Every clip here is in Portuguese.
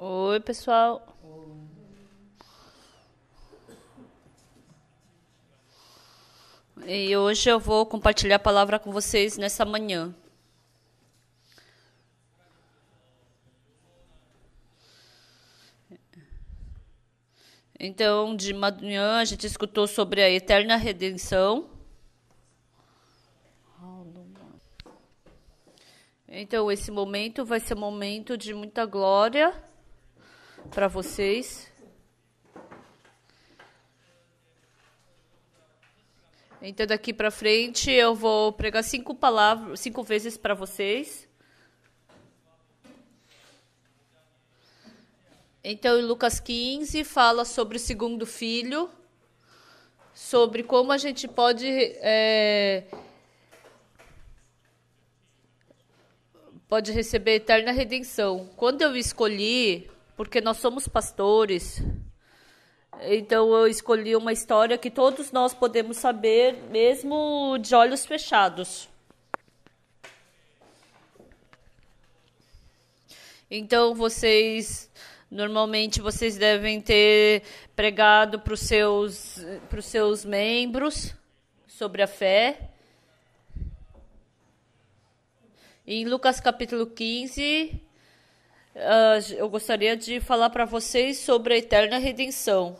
Oi, pessoal. E hoje eu vou compartilhar a palavra com vocês nessa manhã. Então, de manhã a gente escutou sobre a eterna redenção. Então, esse momento vai ser um momento de muita glória para vocês. Então daqui para frente eu vou pregar cinco palavras, cinco vezes para vocês. Então em Lucas 15 fala sobre o segundo filho, sobre como a gente pode é, pode receber eterna redenção. Quando eu escolhi porque nós somos pastores. Então eu escolhi uma história que todos nós podemos saber, mesmo de olhos fechados. Então vocês normalmente vocês devem ter pregado para os seus para os seus membros sobre a fé. Em Lucas capítulo 15, uh, eu gostaria de falar para vocês sobre a eterna redenção.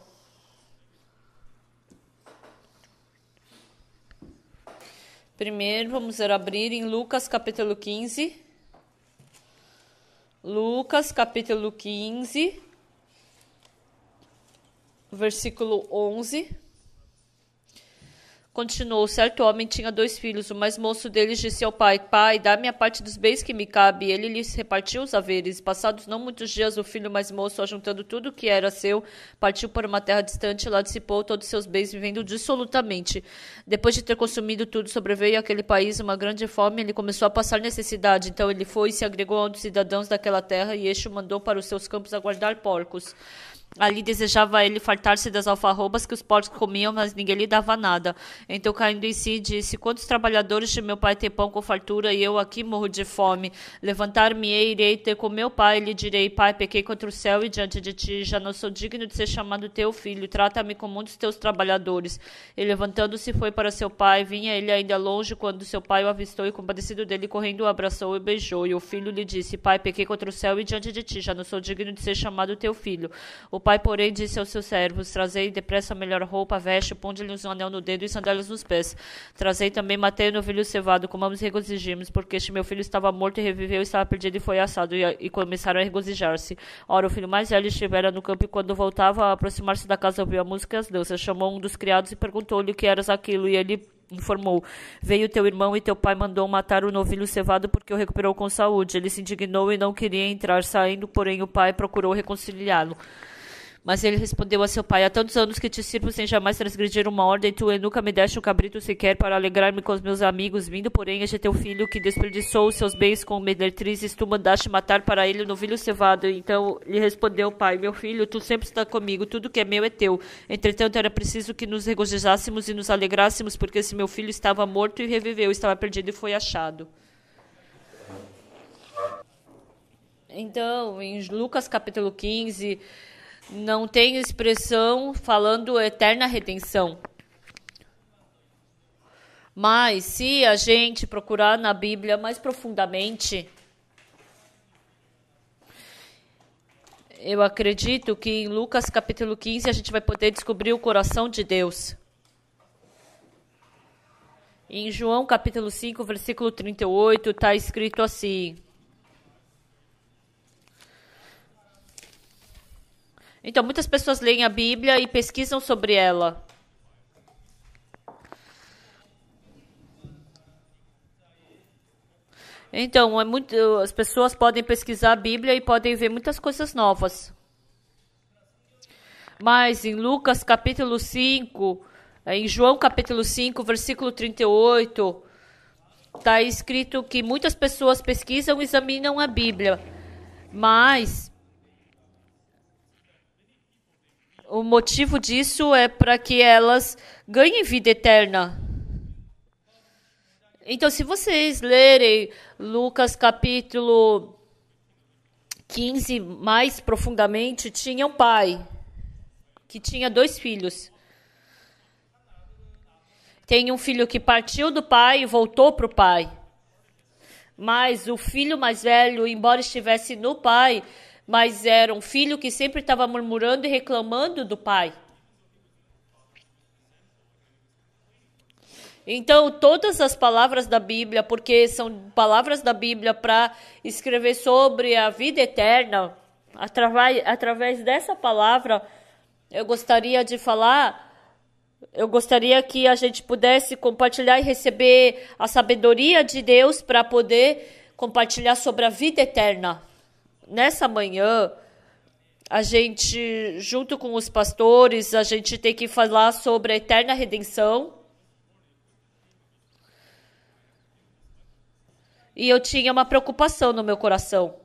Primeiro, vamos abrir em Lucas capítulo 15. Lucas capítulo 15, versículo 11. Continuou: certo homem tinha dois filhos. O mais moço deles disse ao pai: Pai, dá-me a parte dos bens que me cabe. E ele lhes repartiu os haveres. Passados não muitos dias, o filho mais moço, ajuntando tudo o que era seu, partiu para uma terra distante e lá dissipou todos seus bens, vivendo dissolutamente. Depois de ter consumido tudo, sobreveio àquele país uma grande fome. Ele começou a passar necessidade. Então ele foi e se agregou a um dos cidadãos daquela terra, e este o mandou para os seus campos aguardar porcos. Ali desejava ele fartar-se das alfarrobas que os porcos comiam, mas ninguém lhe dava nada. Então, caindo em si, disse: Quantos trabalhadores de meu pai têm pão com fartura e eu aqui morro de fome? Levantar-me-ei, irei ter com meu pai, e lhe direi: Pai, pequei contra o céu e diante de ti, já não sou digno de ser chamado teu filho, trata-me como um dos teus trabalhadores. E levantando-se, foi para seu pai, vinha ele ainda longe quando seu pai o avistou e, compadecido dele, correndo, o abraçou e beijou. E o filho lhe disse: Pai, pequei contra o céu e diante de ti, já não sou digno de ser chamado teu filho. O pai, porém, disse aos seus servos: Trazei depressa a melhor roupa, veste, ponde-lhes um anel no dedo e sandálias nos pés. Trazei também matei o novilho cevado, comamos e regozijemos, porque este meu filho estava morto e reviveu, estava perdido e foi assado. E, e começaram a regozijar-se. Ora, o filho mais velho estivera no campo e quando voltava a aproximar-se da casa, ouviu a música e as danças. Chamou um dos criados e perguntou-lhe o que eras aquilo, e ele informou: Veio teu irmão e teu pai mandou matar o novilho cevado porque o recuperou com saúde. Ele se indignou e não queria entrar, saindo, porém o pai procurou reconciliá-lo. Mas ele respondeu a seu pai: Há tantos anos que te sirvo sem jamais transgredir uma ordem, tu e nunca me deste um cabrito sequer para alegrar-me com os meus amigos. Vindo, porém, este teu filho que desperdiçou os seus bens com meretrizes, tu mandaste matar para ele um novilho cevado. Então lhe respondeu o pai: Meu filho, tu sempre está comigo, tudo que é meu é teu. Entretanto, era preciso que nos regozijássemos e nos alegrássemos, porque esse meu filho estava morto e reviveu, estava perdido e foi achado. Então, em Lucas capítulo 15, não tem expressão falando eterna redenção. Mas se a gente procurar na Bíblia mais profundamente, eu acredito que em Lucas capítulo 15 a gente vai poder descobrir o coração de Deus. Em João capítulo 5, versículo 38, está escrito assim: Então, muitas pessoas leem a Bíblia e pesquisam sobre ela. Então, é muito, as pessoas podem pesquisar a Bíblia e podem ver muitas coisas novas. Mas em Lucas capítulo 5, eh, em João capítulo 5, versículo 38, está escrito que muitas pessoas pesquisam e examinam a Bíblia, mas O motivo disso é para que elas ganhem vida eterna. Então, se vocês lerem Lucas capítulo 15 mais profundamente, tinha um pai que tinha dois filhos. Tem um filho que partiu do pai e voltou para o pai. Mas o filho mais velho, embora estivesse no pai, mas era um filho que sempre estava murmurando e reclamando do pai. Então, todas as palavras da Bíblia, porque são palavras da Bíblia para escrever sobre a vida eterna, através, através dessa palavra, eu gostaria de falar, eu gostaria que a gente pudesse compartilhar e receber a sabedoria de Deus para poder compartilhar sobre a vida eterna nessa manhã, a gente, junto com os pastores, a gente tem que falar sobre a eterna redenção. E eu tinha uma preocupação no meu coração.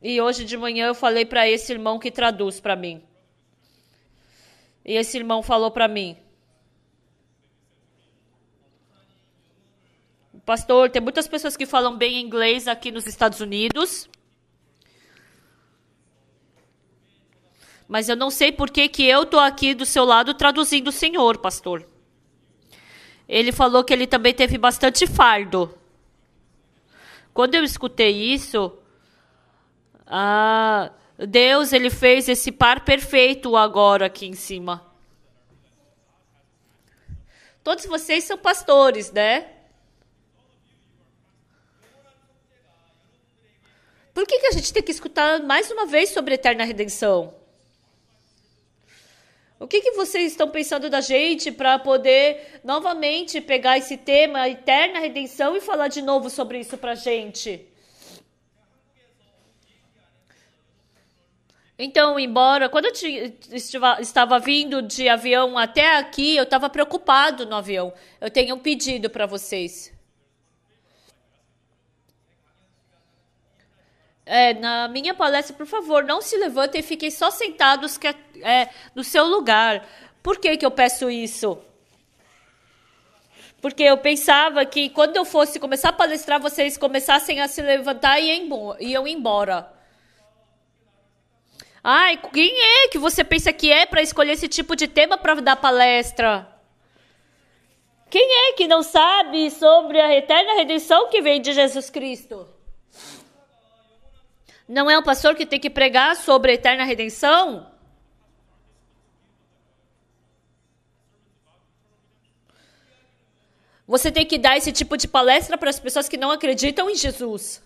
E hoje de manhã eu falei para esse irmão que traduz para mim. E esse irmão falou para mim: Pastor, tem muitas pessoas que falam bem inglês aqui nos Estados Unidos. Mas eu não sei por que, que eu estou aqui do seu lado traduzindo o Senhor, pastor. Ele falou que ele também teve bastante fardo. Quando eu escutei isso, ah, Deus ele fez esse par perfeito agora aqui em cima. Todos vocês são pastores, né? Por que, que a gente tem que escutar mais uma vez sobre a eterna redenção? O que, que vocês estão pensando da gente para poder novamente pegar esse tema, eterna redenção, e falar de novo sobre isso para a gente? Então, embora, quando eu estiva, estava vindo de avião até aqui, eu estava preocupado no avião. Eu tenho um pedido para vocês. é, na minha palestra, por favor, não se levantem e fiquem só sentados que, é, é, no seu lugar. Por que, que eu peço isso? Porque eu pensava que quando eu fosse começar a palestrar, vocês começassem a se levantar e iam embora. Ai, quem é que você pensa que é para escolher esse tipo de tema para dar palestra? Quem é que não sabe sobre a eterna redenção que vem de Jesus Cristo? Não é um pastor que tem que pregar sobre a eterna redenção? Você tem que dar esse tipo de palestra para as pessoas que não acreditam em Jesus.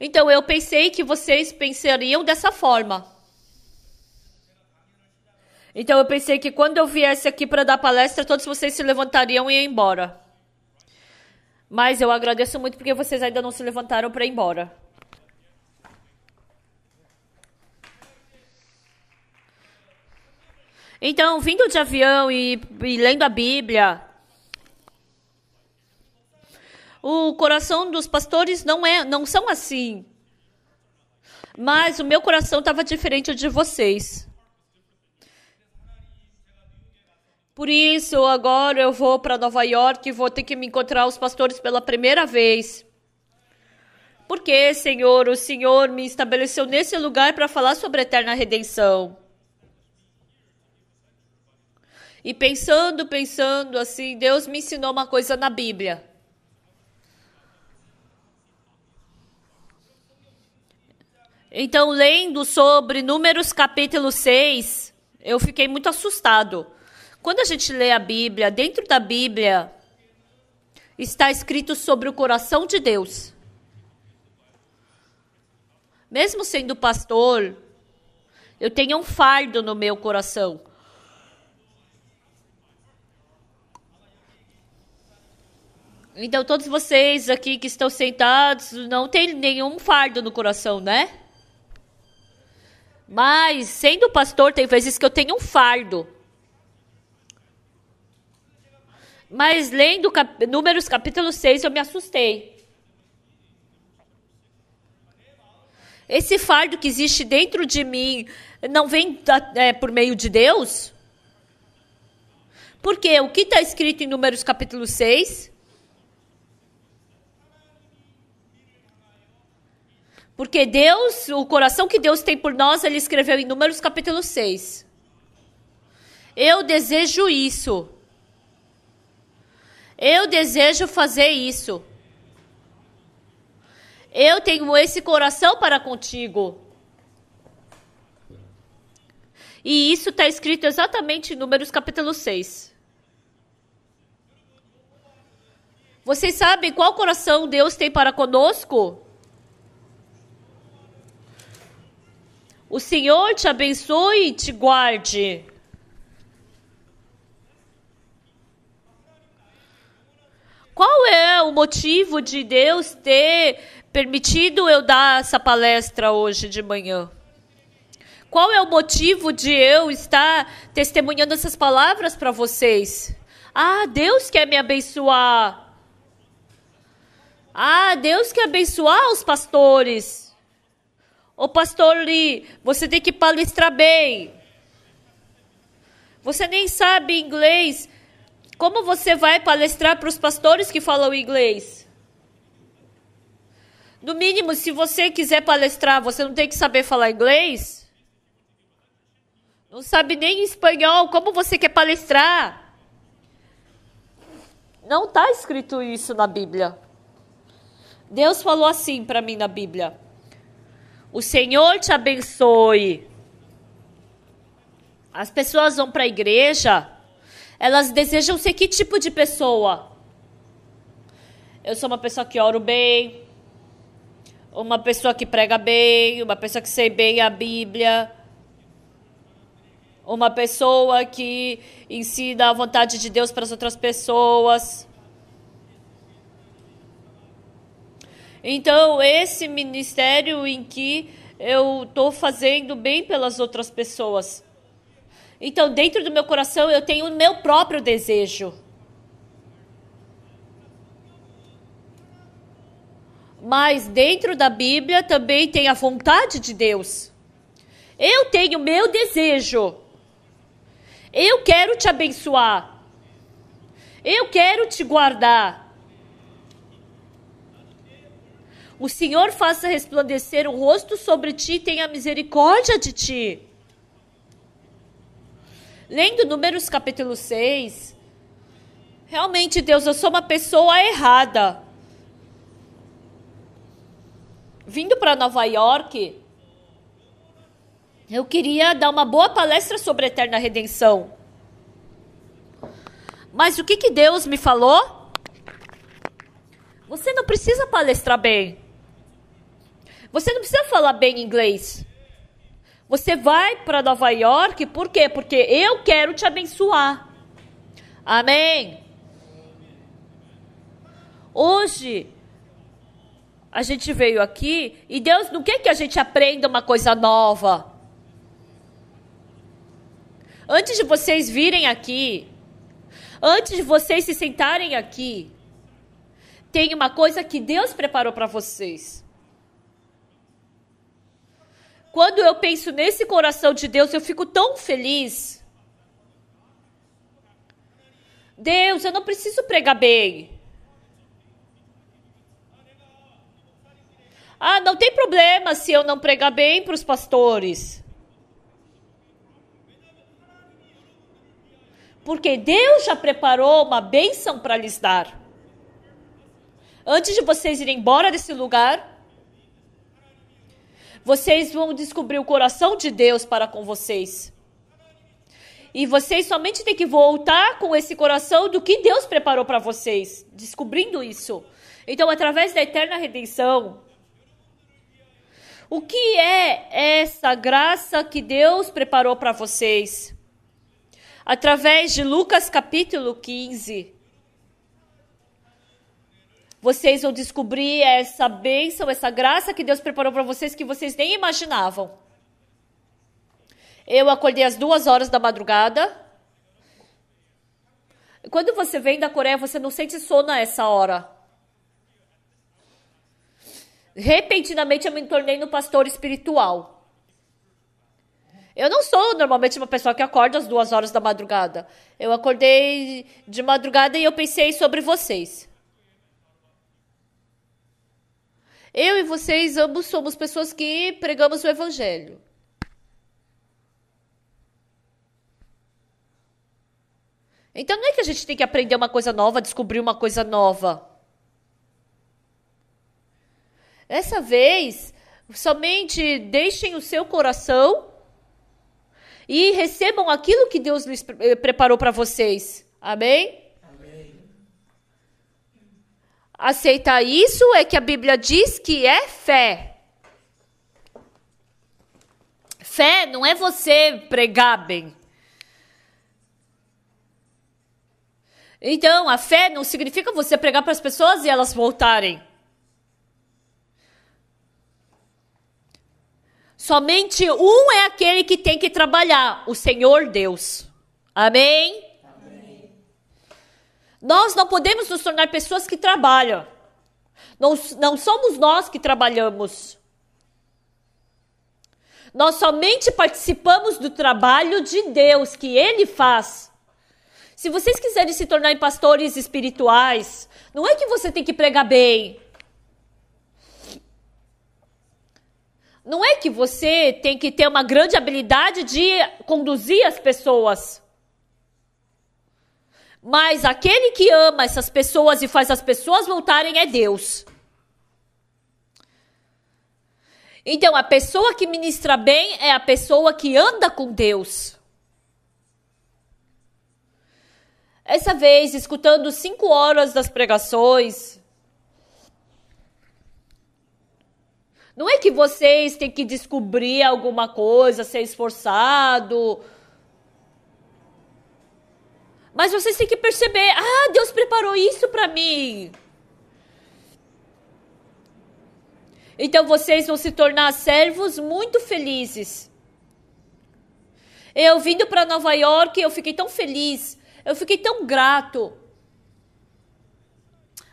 Então eu pensei que vocês pensariam dessa forma. Então eu pensei que quando eu viesse aqui para dar palestra, todos vocês se levantariam e iam embora. Mas eu agradeço muito porque vocês ainda não se levantaram para ir embora. Então, vindo de avião e, e lendo a Bíblia, o coração dos pastores não é, não são assim. Mas o meu coração estava diferente de vocês. Por isso, agora eu vou para Nova York e vou ter que me encontrar os pastores pela primeira vez. Porque, Senhor, o Senhor me estabeleceu nesse lugar para falar sobre a eterna redenção. E pensando, pensando assim, Deus me ensinou uma coisa na Bíblia. Então, lendo sobre Números capítulo 6, eu fiquei muito assustado. Quando a gente lê a Bíblia, dentro da Bíblia está escrito sobre o coração de Deus. Mesmo sendo pastor, eu tenho um fardo no meu coração. Então, todos vocês aqui que estão sentados não tem nenhum fardo no coração, né? Mas, sendo pastor, tem vezes que eu tenho um fardo. Mas lendo cap... Números capítulo 6, eu me assustei. Esse fardo que existe dentro de mim não vem da, é, por meio de Deus? Porque o que está escrito em Números capítulo 6? Porque Deus, o coração que Deus tem por nós, ele escreveu em Números capítulo 6. Eu desejo isso. Eu desejo fazer isso. Eu tenho esse coração para contigo. E isso está escrito exatamente em Números capítulo 6. Vocês sabem qual coração Deus tem para conosco? O Senhor te abençoe e te guarde. motivo de Deus ter permitido eu dar essa palestra hoje de manhã? Qual é o motivo de eu estar testemunhando essas palavras para vocês? Ah, Deus quer me abençoar. Ah, Deus quer abençoar os pastores. Ô pastor Lee, você tem que palestrar bem. Você nem sabe inglês, como você vai palestrar para os pastores que falam inglês? No mínimo, se você quiser palestrar, você não tem que saber falar inglês? Não sabe nem espanhol, como você quer palestrar? Não está escrito isso na Bíblia. Deus falou assim para mim na Bíblia: O Senhor te abençoe. As pessoas vão para a igreja elas desejam ser que tipo de pessoa? Eu sou uma pessoa que oro bem, uma pessoa que prega bem, uma pessoa que sei bem a Bíblia, uma pessoa que ensina a vontade de Deus para as outras pessoas. Então, esse ministério em que eu estou fazendo bem pelas outras pessoas. Então, dentro do meu coração, eu tenho o meu próprio desejo. Mas dentro da Bíblia também tem a vontade de Deus. Eu tenho meu desejo. Eu quero te abençoar. Eu quero te guardar. O Senhor faça resplandecer o rosto sobre ti e tenha misericórdia de ti. Lendo Números capítulo 6, realmente, Deus, eu sou uma pessoa errada. Vindo para Nova York, eu queria dar uma boa palestra sobre a eterna redenção. Mas o que, que Deus me falou? Você não precisa palestrar bem. Você não precisa falar bem inglês. Você vai para Nova York, por quê? Porque eu quero te abençoar. Amém. Hoje a gente veio aqui e Deus não quer que a gente aprenda uma coisa nova. Antes de vocês virem aqui, antes de vocês se sentarem aqui, tem uma coisa que Deus preparou para vocês. Quando eu penso nesse coração de Deus, eu fico tão feliz. Deus, eu não preciso pregar bem. Ah, não tem problema se eu não pregar bem para os pastores. Porque Deus já preparou uma bênção para lhes dar. Antes de vocês irem embora desse lugar, vocês vão descobrir o coração de Deus para com vocês. E vocês somente têm que voltar com esse coração do que Deus preparou para vocês, descobrindo isso. Então, através da eterna redenção, o que é essa graça que Deus preparou para vocês? Através de Lucas capítulo 15, vocês vão descobrir essa bênção, essa graça que Deus preparou para vocês que vocês nem imaginavam. Eu acordei às duas horas da madrugada. Quando você vem da Coreia, você não sente sono a essa hora. Repentinamente eu me tornei no pastor espiritual. Eu não sou normalmente uma pessoa que acorda às duas horas da madrugada. Eu acordei de madrugada e eu pensei sobre vocês. Eu e vocês ambos somos pessoas que pregamos o evangelho. Então não é que a gente tem que aprender uma coisa nova, descobrir uma coisa nova. Dessa vez, somente deixem o seu coração e recebam aquilo que Deus lhes eh, preparou para vocês. Amém? aceitar isso é que a Bíblia diz que é fé. Fé não é você pregar bem. Então, a fé não significa você pregar para as pessoas e elas voltarem. Somente um é aquele que tem que trabalhar, o Senhor Deus. Amém? Nós não podemos nos tornar pessoas que trabalham. Não, não somos nós que trabalhamos. Nós somente participamos do trabalho de Deus que Ele faz. Se vocês quiserem se tornar pastores espirituais, não é que você tem que pregar bem. Não é que você tem que ter uma grande habilidade de conduzir as pessoas. Mas aquele que ama essas pessoas e faz as pessoas voltarem é Deus. Então, a pessoa que ministra bem é a pessoa que anda com Deus. Essa vez, escutando cinco horas das pregações, não é que vocês têm que descobrir alguma coisa, ser esforçado, mas vocês têm que perceber, ah, Deus preparou isso para mim. Então vocês vão se tornar servos muito felizes. Eu vindo para Nova York, eu fiquei tão feliz, eu fiquei tão grato.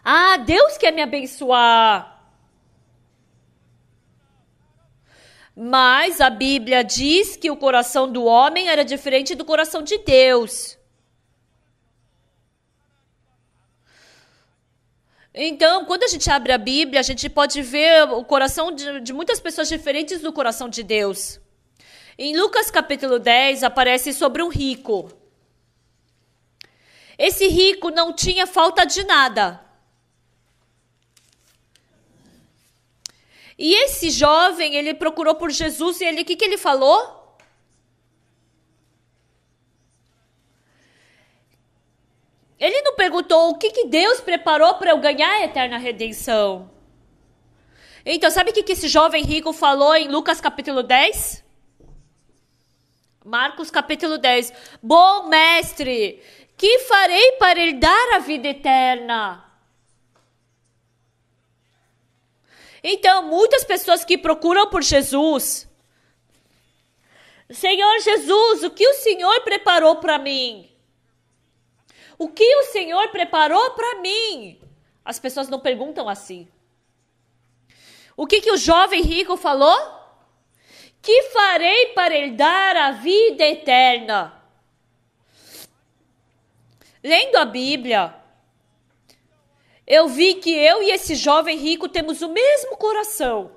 Ah, Deus quer me abençoar. Mas a Bíblia diz que o coração do homem era diferente do coração de Deus. Então, quando a gente abre a Bíblia, a gente pode ver o coração de, de muitas pessoas diferentes do coração de Deus. Em Lucas capítulo 10, aparece sobre um rico. Esse rico não tinha falta de nada. E esse jovem, ele procurou por Jesus e ele, o que, que ele falou? Ele não perguntou o que, que Deus preparou para eu ganhar a eterna redenção. Então, sabe o que, que esse jovem rico falou em Lucas capítulo 10? Marcos capítulo 10. Bom mestre, que farei para lhe dar a vida eterna? Então, muitas pessoas que procuram por Jesus, Senhor Jesus, o que o Senhor preparou para mim? O que o Senhor preparou para mim? As pessoas não perguntam assim. O que, que o jovem rico falou? Que farei para herdar a vida eterna? Lendo a Bíblia, eu vi que eu e esse jovem rico temos o mesmo coração.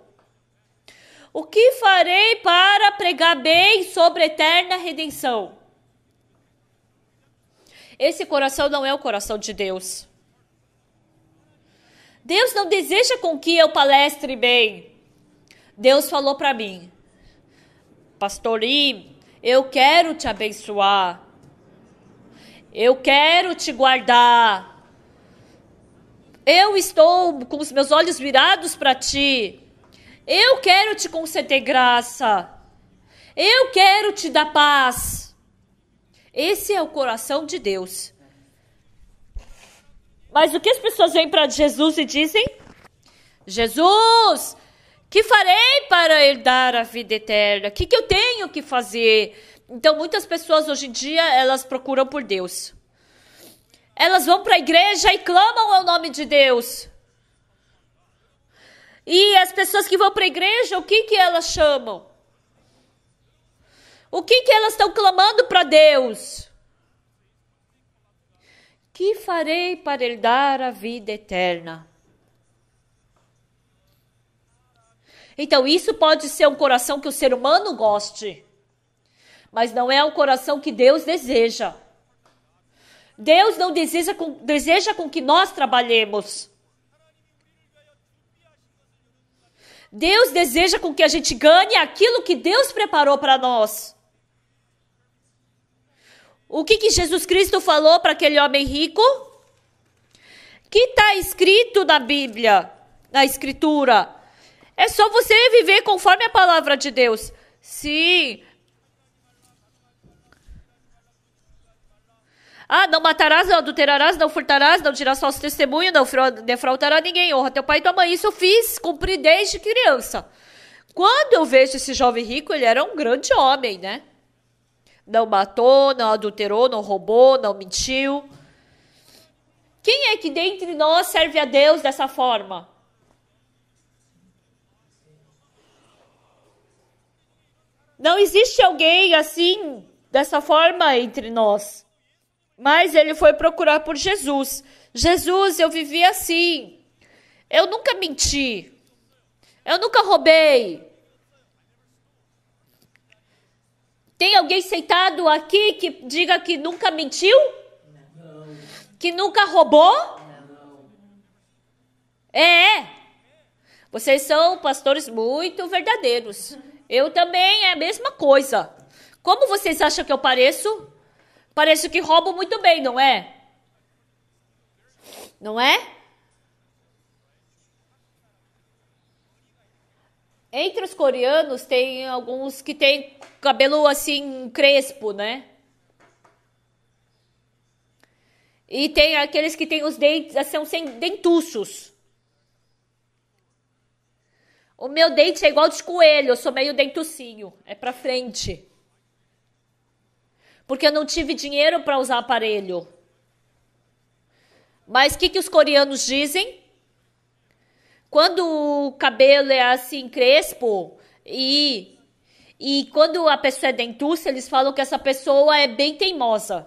O que farei para pregar bem sobre a eterna redenção? Esse coração não é o coração de Deus. Deus não deseja com que eu palestre bem. Deus falou para mim, pastorim, eu quero te abençoar. Eu quero te guardar. Eu estou com os meus olhos virados para ti. Eu quero te conceder graça. Eu quero te dar paz. Esse é o coração de Deus. Mas o que as pessoas vêm para Jesus e dizem? Jesus, que farei para herdar a vida eterna? O que, que eu tenho que fazer? Então, muitas pessoas hoje em dia elas procuram por Deus. Elas vão para a igreja e clamam ao nome de Deus. E as pessoas que vão para a igreja, o que, que elas chamam? O que, que elas estão clamando para Deus? Que farei para lhe dar a vida eterna? Então, isso pode ser um coração que o ser humano goste, mas não é o coração que Deus deseja. Deus não deseja com, deseja com que nós trabalhemos. Deus deseja com que a gente ganhe aquilo que Deus preparou para nós. O que, que Jesus Cristo falou para aquele homem rico? Que está escrito na Bíblia, na Escritura. É só você viver conforme a palavra de Deus. Sim. Ah, não matarás, não adulterarás, não furtarás, não tirarás falso testemunho, não defraudarás ninguém, honra teu pai e tua mãe. Isso eu fiz, cumpri desde criança. Quando eu vejo esse jovem rico, ele era um grande homem, né? Não matou, não adulterou, não roubou, não mentiu. Quem é que dentre nós serve a Deus dessa forma? Não existe alguém assim, dessa forma entre nós. Mas ele foi procurar por Jesus. Jesus, eu vivi assim. Eu nunca menti. Eu nunca roubei. Tem alguém sentado aqui que diga que nunca mentiu? Não. Que nunca roubou? Não. É. Vocês são pastores muito verdadeiros. Eu também é a mesma coisa. Como vocês acham que eu pareço? Pareço que roubo muito bem, não é? Não é? Entre os coreanos tem alguns que tem cabelo assim crespo, né? E tem aqueles que têm os dentes, assim, são sem dentuços. O meu dente é igual de coelho, eu sou meio dentucinho, é pra frente. Porque eu não tive dinheiro para usar aparelho. Mas o que, que os coreanos dizem? Quando o cabelo é assim, crespo e. E quando a pessoa é dentuça, eles falam que essa pessoa é bem teimosa.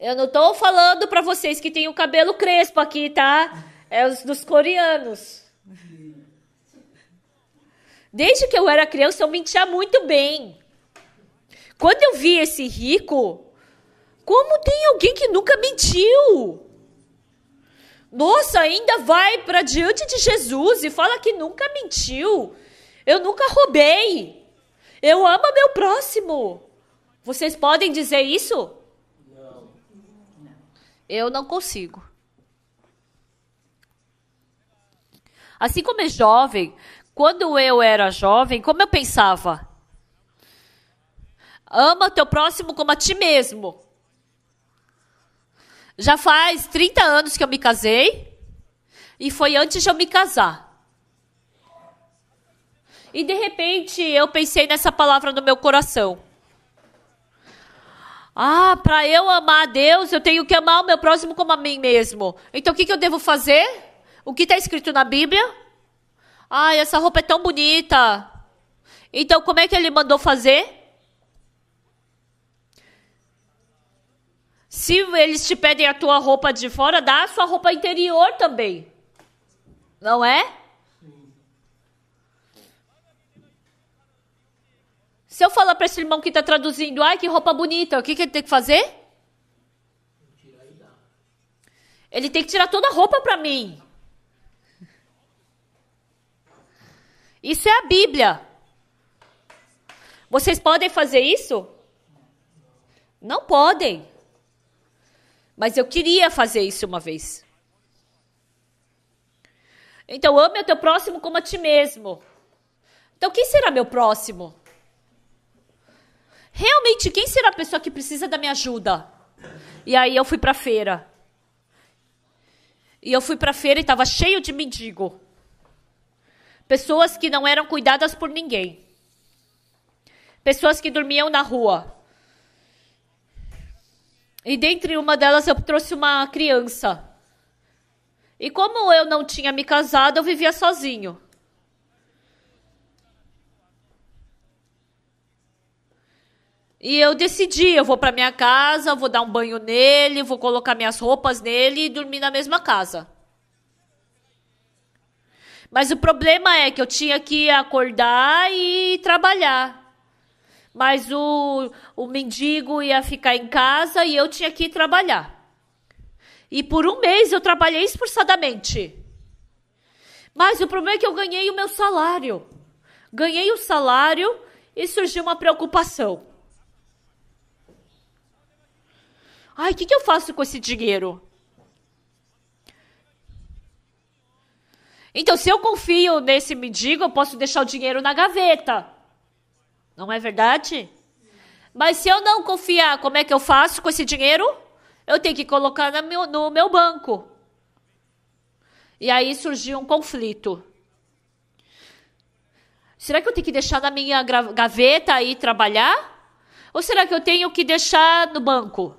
Eu não tô falando para vocês que tem o cabelo crespo aqui, tá? É os dos coreanos. Desde que eu era criança, eu mentia muito bem. Quando eu vi esse rico, como tem alguém que nunca mentiu? Nossa, ainda vai para diante de Jesus e fala que nunca mentiu. Eu nunca roubei. Eu amo meu próximo. Vocês podem dizer isso? Não. Eu não consigo. Assim como é jovem, quando eu era jovem, como eu pensava? Ama teu próximo como a ti mesmo. Já faz 30 anos que eu me casei. E foi antes de eu me casar. E de repente eu pensei nessa palavra no meu coração. Ah, para eu amar a Deus, eu tenho que amar o meu próximo como a mim mesmo. Então o que, que eu devo fazer? O que está escrito na Bíblia? Ah, essa roupa é tão bonita. Então como é que ele mandou fazer? Se eles te pedem a tua roupa de fora, dá a sua roupa interior também. Não é? Se eu falar para esse irmão que está traduzindo, ai que roupa bonita, o que, que ele tem que fazer? Ele tem que tirar toda a roupa para mim. Isso é a Bíblia. Vocês podem fazer isso? Não podem. Mas eu queria fazer isso uma vez. Então, ame o teu próximo como a ti mesmo. Então, quem será meu próximo? Realmente, quem será a pessoa que precisa da minha ajuda? E aí eu fui para a feira. E eu fui para a feira e estava cheio de mendigo. Pessoas que não eram cuidadas por ninguém. Pessoas que dormiam na rua. E dentre uma delas eu trouxe uma criança. E como eu não tinha me casado, eu vivia sozinho. E eu decidi, eu vou para minha casa, vou dar um banho nele, vou colocar minhas roupas nele e dormir na mesma casa. Mas o problema é que eu tinha que acordar e trabalhar mas o, o mendigo ia ficar em casa e eu tinha que ir trabalhar. E por um mês eu trabalhei esforçadamente. Mas o problema é que eu ganhei o meu salário. Ganhei o salário e surgiu uma preocupação. Ai, o que, que eu faço com esse dinheiro? Então, se eu confio nesse mendigo, eu posso deixar o dinheiro na gaveta. Não é verdade? Mas se eu não confiar, como é que eu faço com esse dinheiro? Eu tenho que colocar no meu, no meu banco. E aí surgiu um conflito. Será que eu tenho que deixar na minha gaveta e trabalhar? Ou será que eu tenho que deixar no banco?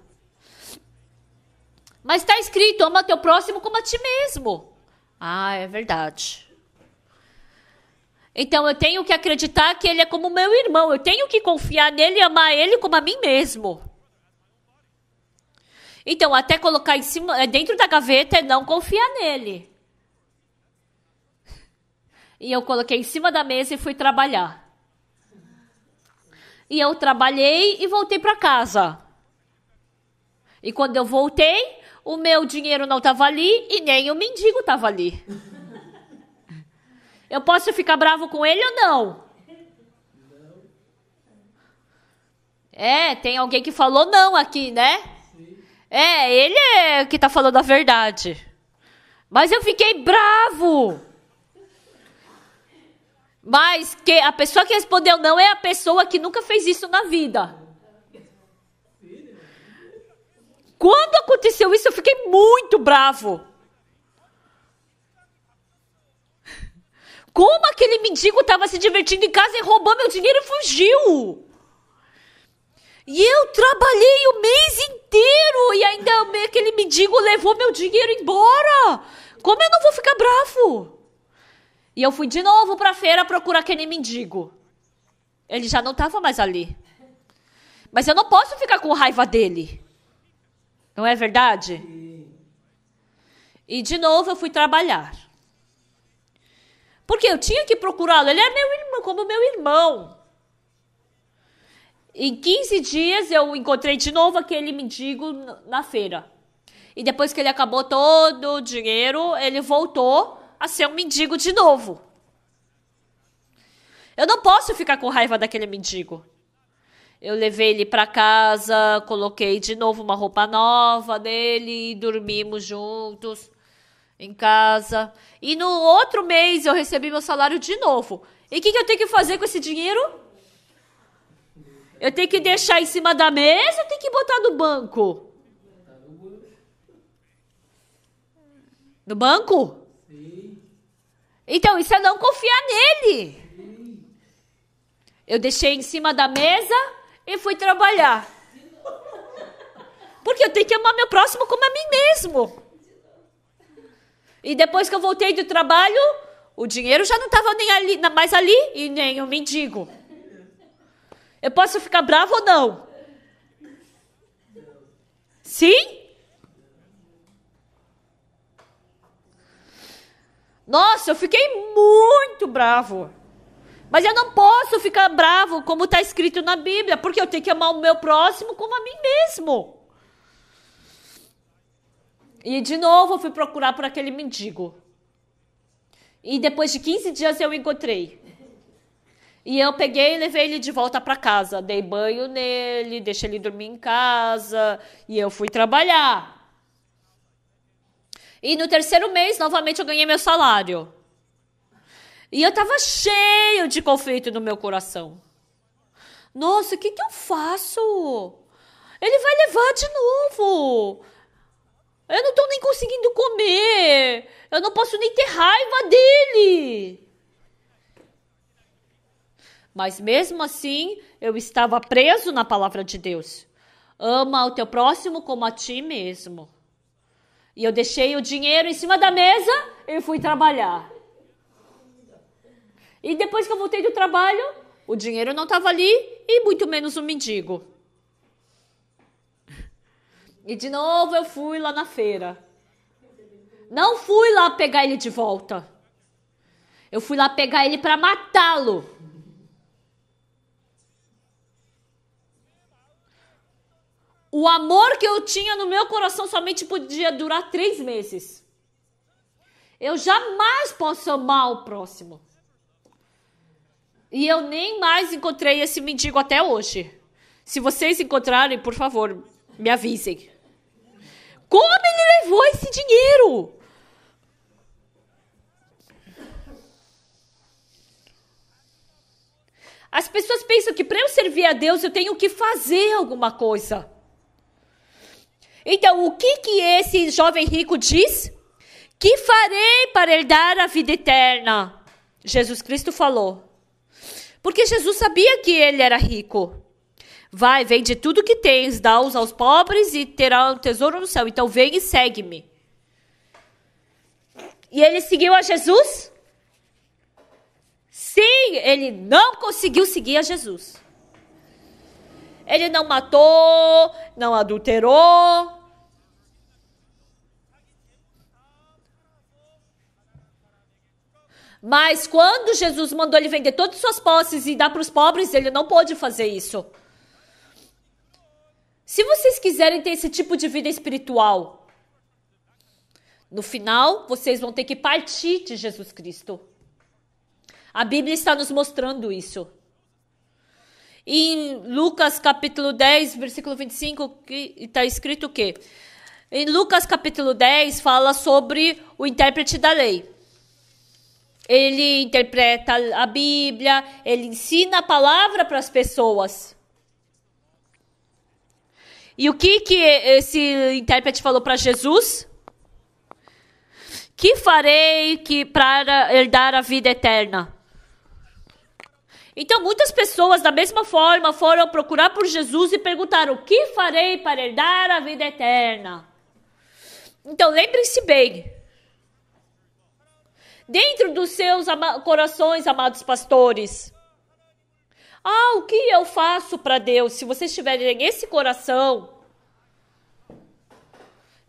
Mas está escrito: ama teu próximo como a ti mesmo. Ah, é verdade. Então eu tenho que acreditar que ele é como meu irmão. Eu tenho que confiar nele e amar ele como a mim mesmo. Então, até colocar em cima, é, dentro da gaveta é não confiar nele. E eu coloquei em cima da mesa e fui trabalhar. E eu trabalhei e voltei para casa. E quando eu voltei, o meu dinheiro não estava ali e nem o mendigo estava ali. Eu posso ficar bravo com ele ou não? É, tem alguém que falou não aqui, né? É, ele é que está falando a verdade. Mas eu fiquei bravo. Mas que a pessoa que respondeu não é a pessoa que nunca fez isso na vida. Quando aconteceu isso, eu fiquei muito bravo. Como aquele mendigo estava se divertindo em casa e roubou meu dinheiro e fugiu? E eu trabalhei o mês inteiro e ainda aquele mendigo levou meu dinheiro embora. Como eu não vou ficar bravo? E eu fui de novo para a feira procurar aquele mendigo. Ele já não estava mais ali. Mas eu não posso ficar com raiva dele. Não é verdade? E de novo eu fui trabalhar. Porque eu tinha que procurá-lo. Ele é meu irmão, como meu irmão. Em 15 dias eu encontrei de novo aquele mendigo na feira. E depois que ele acabou todo o dinheiro, ele voltou a ser um mendigo de novo. Eu não posso ficar com raiva daquele mendigo. Eu levei ele para casa, coloquei de novo uma roupa nova nele e dormimos juntos em casa. E no outro mês eu recebi meu salário de novo. E o que, que eu tenho que fazer com esse dinheiro? Eu tenho que deixar em cima da mesa ou tenho que botar no banco? No banco? Sim. Então, isso é não confiar nele. Sim. Eu deixei em cima da mesa e fui trabalhar. Porque eu tenho que amar meu próximo como a mim mesmo. E depois que eu voltei do trabalho, o dinheiro já não estava nem ali, mais ali e nem o mendigo. Eu posso ficar bravo ou não? Sim? Nossa, eu fiquei muito bravo. Mas eu não posso ficar bravo como está escrito na Bíblia, porque eu tenho que amar o meu próximo como a mim mesmo. E de novo eu fui procurar por aquele mendigo. E depois de 15 dias eu encontrei. E eu peguei e levei ele de volta para casa. Dei banho nele, deixei ele dormir em casa e eu fui trabalhar. E no terceiro mês, novamente, eu ganhei meu salário. E eu estava cheio de conflito no meu coração. Nossa, o que, que eu faço? Ele vai levar de novo. Eu não tô nem conseguindo comer. Eu não posso nem ter raiva dele. Mas mesmo assim, eu estava preso na palavra de Deus. Ama o teu próximo como a ti mesmo. E eu deixei o dinheiro em cima da mesa e fui trabalhar. E depois que eu voltei do trabalho, o dinheiro não estava ali e muito menos o um mendigo. E de novo eu fui lá na feira. Não fui lá pegar ele de volta. Eu fui lá pegar ele para matá-lo. O amor que eu tinha no meu coração somente podia durar três meses. Eu jamais posso amar o próximo. E eu nem mais encontrei esse mendigo até hoje. Se vocês encontrarem, por favor, me avisem. Como ele levou esse dinheiro? As pessoas pensam que para eu servir a Deus eu tenho que fazer alguma coisa. Então, o que que esse jovem rico diz? Que farei para herdar a vida eterna? Jesus Cristo falou. Porque Jesus sabia que ele era rico. Vai, vende tudo que tens, dá-os aos pobres e terá um tesouro no céu. Então vem e segue-me. E ele seguiu a Jesus? Sim, ele não conseguiu seguir a Jesus. Ele não matou, não adulterou. Mas quando Jesus mandou ele vender todas as suas posses e dar para os pobres, ele não pôde fazer isso. Se vocês quiserem ter esse tipo de vida espiritual, no final vocês vão ter que partir de Jesus Cristo. A Bíblia está nos mostrando isso. Em Lucas capítulo 10, versículo 25, está escrito o quê? Em Lucas capítulo 10 fala sobre o intérprete da lei. Ele interpreta a Bíblia, ele ensina a palavra para as pessoas. E o que, que esse intérprete falou para Jesus? Que farei que para herdar a vida eterna? Então, muitas pessoas, da mesma forma, foram procurar por Jesus e perguntaram: O que farei para herdar a vida eterna? Então, lembrem-se bem. Dentro dos seus ama corações, amados pastores, ah, o que eu faço para Deus? Se vocês tiverem esse coração,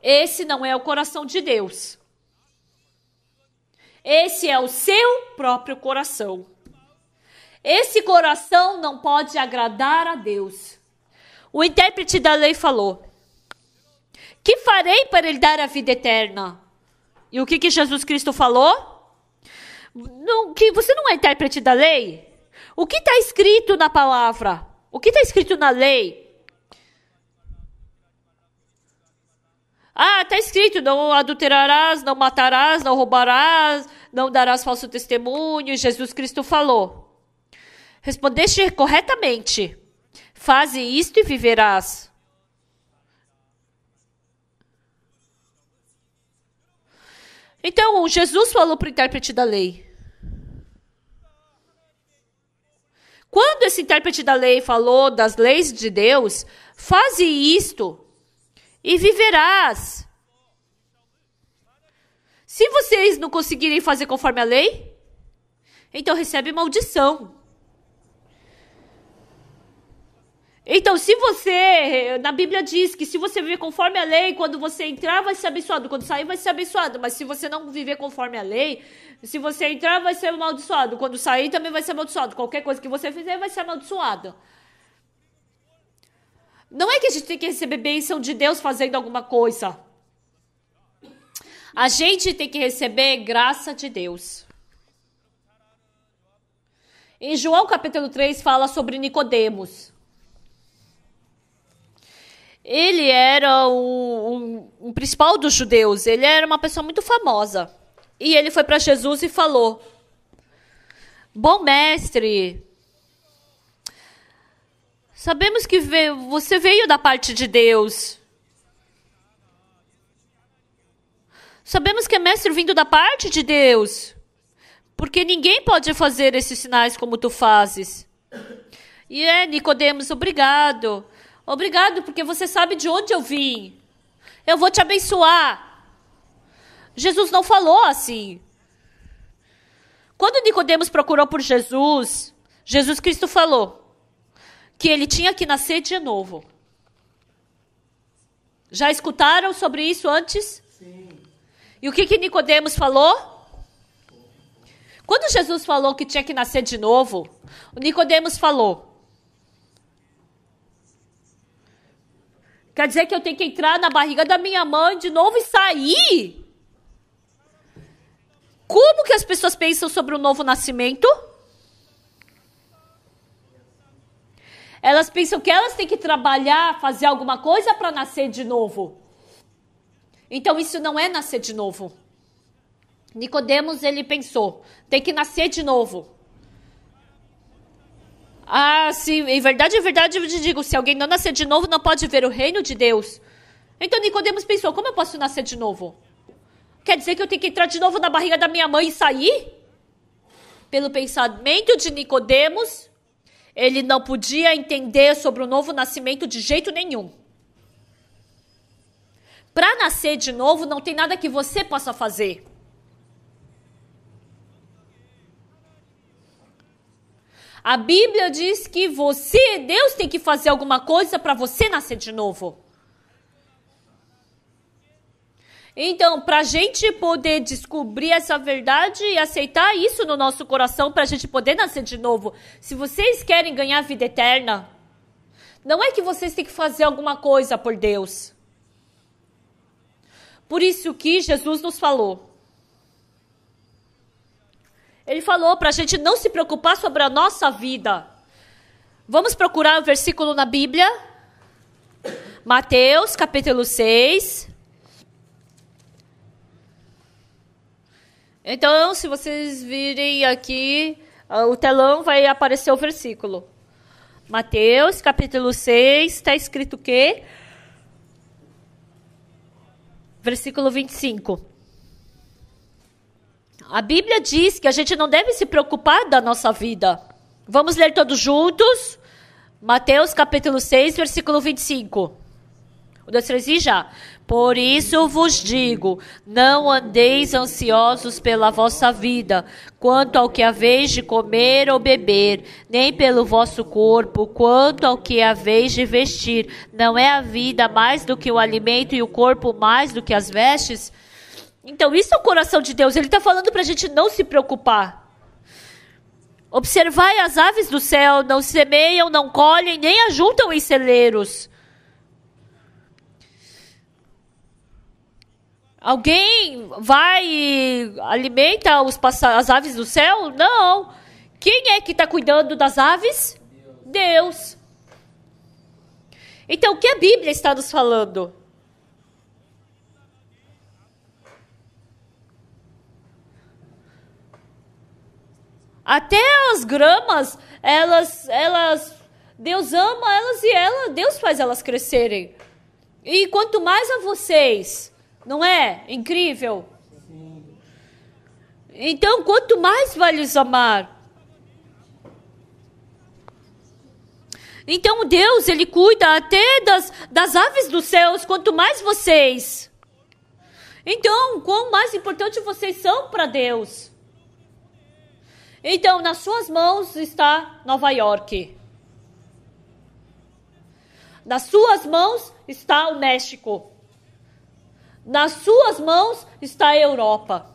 esse não é o coração de Deus. Esse é o seu próprio coração. Esse coração não pode agradar a Deus. O intérprete da lei falou: Que farei para lhe dar a vida eterna? E o que, que Jesus Cristo falou? Não, que você não é intérprete da lei? O que está escrito na palavra? O que está escrito na lei? Ah, está escrito: não adulterarás, não matarás, não roubarás, não darás falso testemunho. Jesus Cristo falou. Respondeste corretamente: faze isto e viverás. Então, Jesus falou para o intérprete da lei. Quando esse intérprete da lei falou das leis de Deus, faze isto e viverás. Se vocês não conseguirem fazer conforme a lei, então recebe maldição. Então, se você. Eh, na Bíblia diz que se você viver conforme a lei, quando você entrar, vai ser abençoado. Quando sair, vai ser abençoado. Mas se você não viver conforme a lei, se você entrar, vai ser amaldiçoado. Quando sair, também vai ser amaldiçoado. Qualquer coisa que você fizer, vai ser amaldiçoada. Não é que a gente tem que receber bênção de Deus fazendo alguma coisa. A gente tem que receber graça de Deus. Em João capítulo 3 fala sobre Nicodemos. Ele era o, o, o principal dos judeus, ele era uma pessoa muito famosa. E ele foi para Jesus e falou: Bom mestre, sabemos que veio, você veio da parte de Deus. Sabemos que é mestre vindo da parte de Deus. Porque ninguém pode fazer esses sinais como tu fazes. E é, Nicodemos, obrigado. Obrigado, porque você sabe de onde eu vim. Eu vou te abençoar. Jesus não falou assim. Quando Nicodemos procurou por Jesus, Jesus Cristo falou que ele tinha que nascer de novo. Já escutaram sobre isso antes? Sim. E o que, que Nicodemos falou? Quando Jesus falou que tinha que nascer de novo, Nicodemos falou: Quer dizer que eu tenho que entrar na barriga da minha mãe de novo e sair? Como que as pessoas pensam sobre o novo nascimento? Elas pensam que elas têm que trabalhar, fazer alguma coisa para nascer de novo. Então isso não é nascer de novo. Nicodemos ele pensou, tem que nascer de novo. Ah, sim, em verdade, em verdade, eu te digo, se alguém não nascer de novo, não pode ver o reino de Deus. Então Nicodemos pensou, como eu posso nascer de novo? Quer dizer que eu tenho que entrar de novo na barriga da minha mãe e sair? Pelo pensamento de Nicodemos, ele não podia entender sobre o novo nascimento de jeito nenhum. Para nascer de novo, não tem nada que você possa fazer. A Bíblia diz que você, Deus tem que fazer alguma coisa para você nascer de novo. Então, para a gente poder descobrir essa verdade e aceitar isso no nosso coração, para a gente poder nascer de novo, se vocês querem ganhar vida eterna, não é que vocês têm que fazer alguma coisa por Deus. Por isso que Jesus nos falou: ele falou para a gente não se preocupar sobre a nossa vida. Vamos procurar o um versículo na Bíblia? Mateus, capítulo 6. Então, se vocês virem aqui, ah, o telão vai aparecer o versículo. Mateus, capítulo 6, está escrito o quê? Versículo 25. A Bíblia diz que a gente não deve se preocupar da nossa vida. Vamos ler todos juntos? Mateus capítulo 6, versículo 25. Um, dois, três e já. Por isso vos digo: não andeis ansiosos pela vossa vida, quanto ao que haveis de comer ou beber, nem pelo vosso corpo, quanto ao que haveis de vestir. Não é a vida mais do que o alimento e o corpo mais do que as vestes? Então, isso é o coração de Deus. Ele está falando para a gente não se preocupar. Observai as aves do céu, não semeiam, não colhem, nem ajuntam em celeiros. Alguém vai e alimenta os as aves do céu? Não. Quem é que está cuidando das aves? Deus. Deus. Então, o que a Bíblia está nos falando? Até as gramas, elas, elas, Deus ama elas e ela, Deus faz elas crescerem. E quanto mais a vocês, não é incrível? Então, quanto mais vai lhes amar? Então, Deus, Ele cuida até das, das aves dos céus, quanto mais vocês. Então, quão mais importante vocês são para Deus. Então, nas suas mãos está Nova York. Nas suas mãos está o México. Nas suas mãos está a Europa.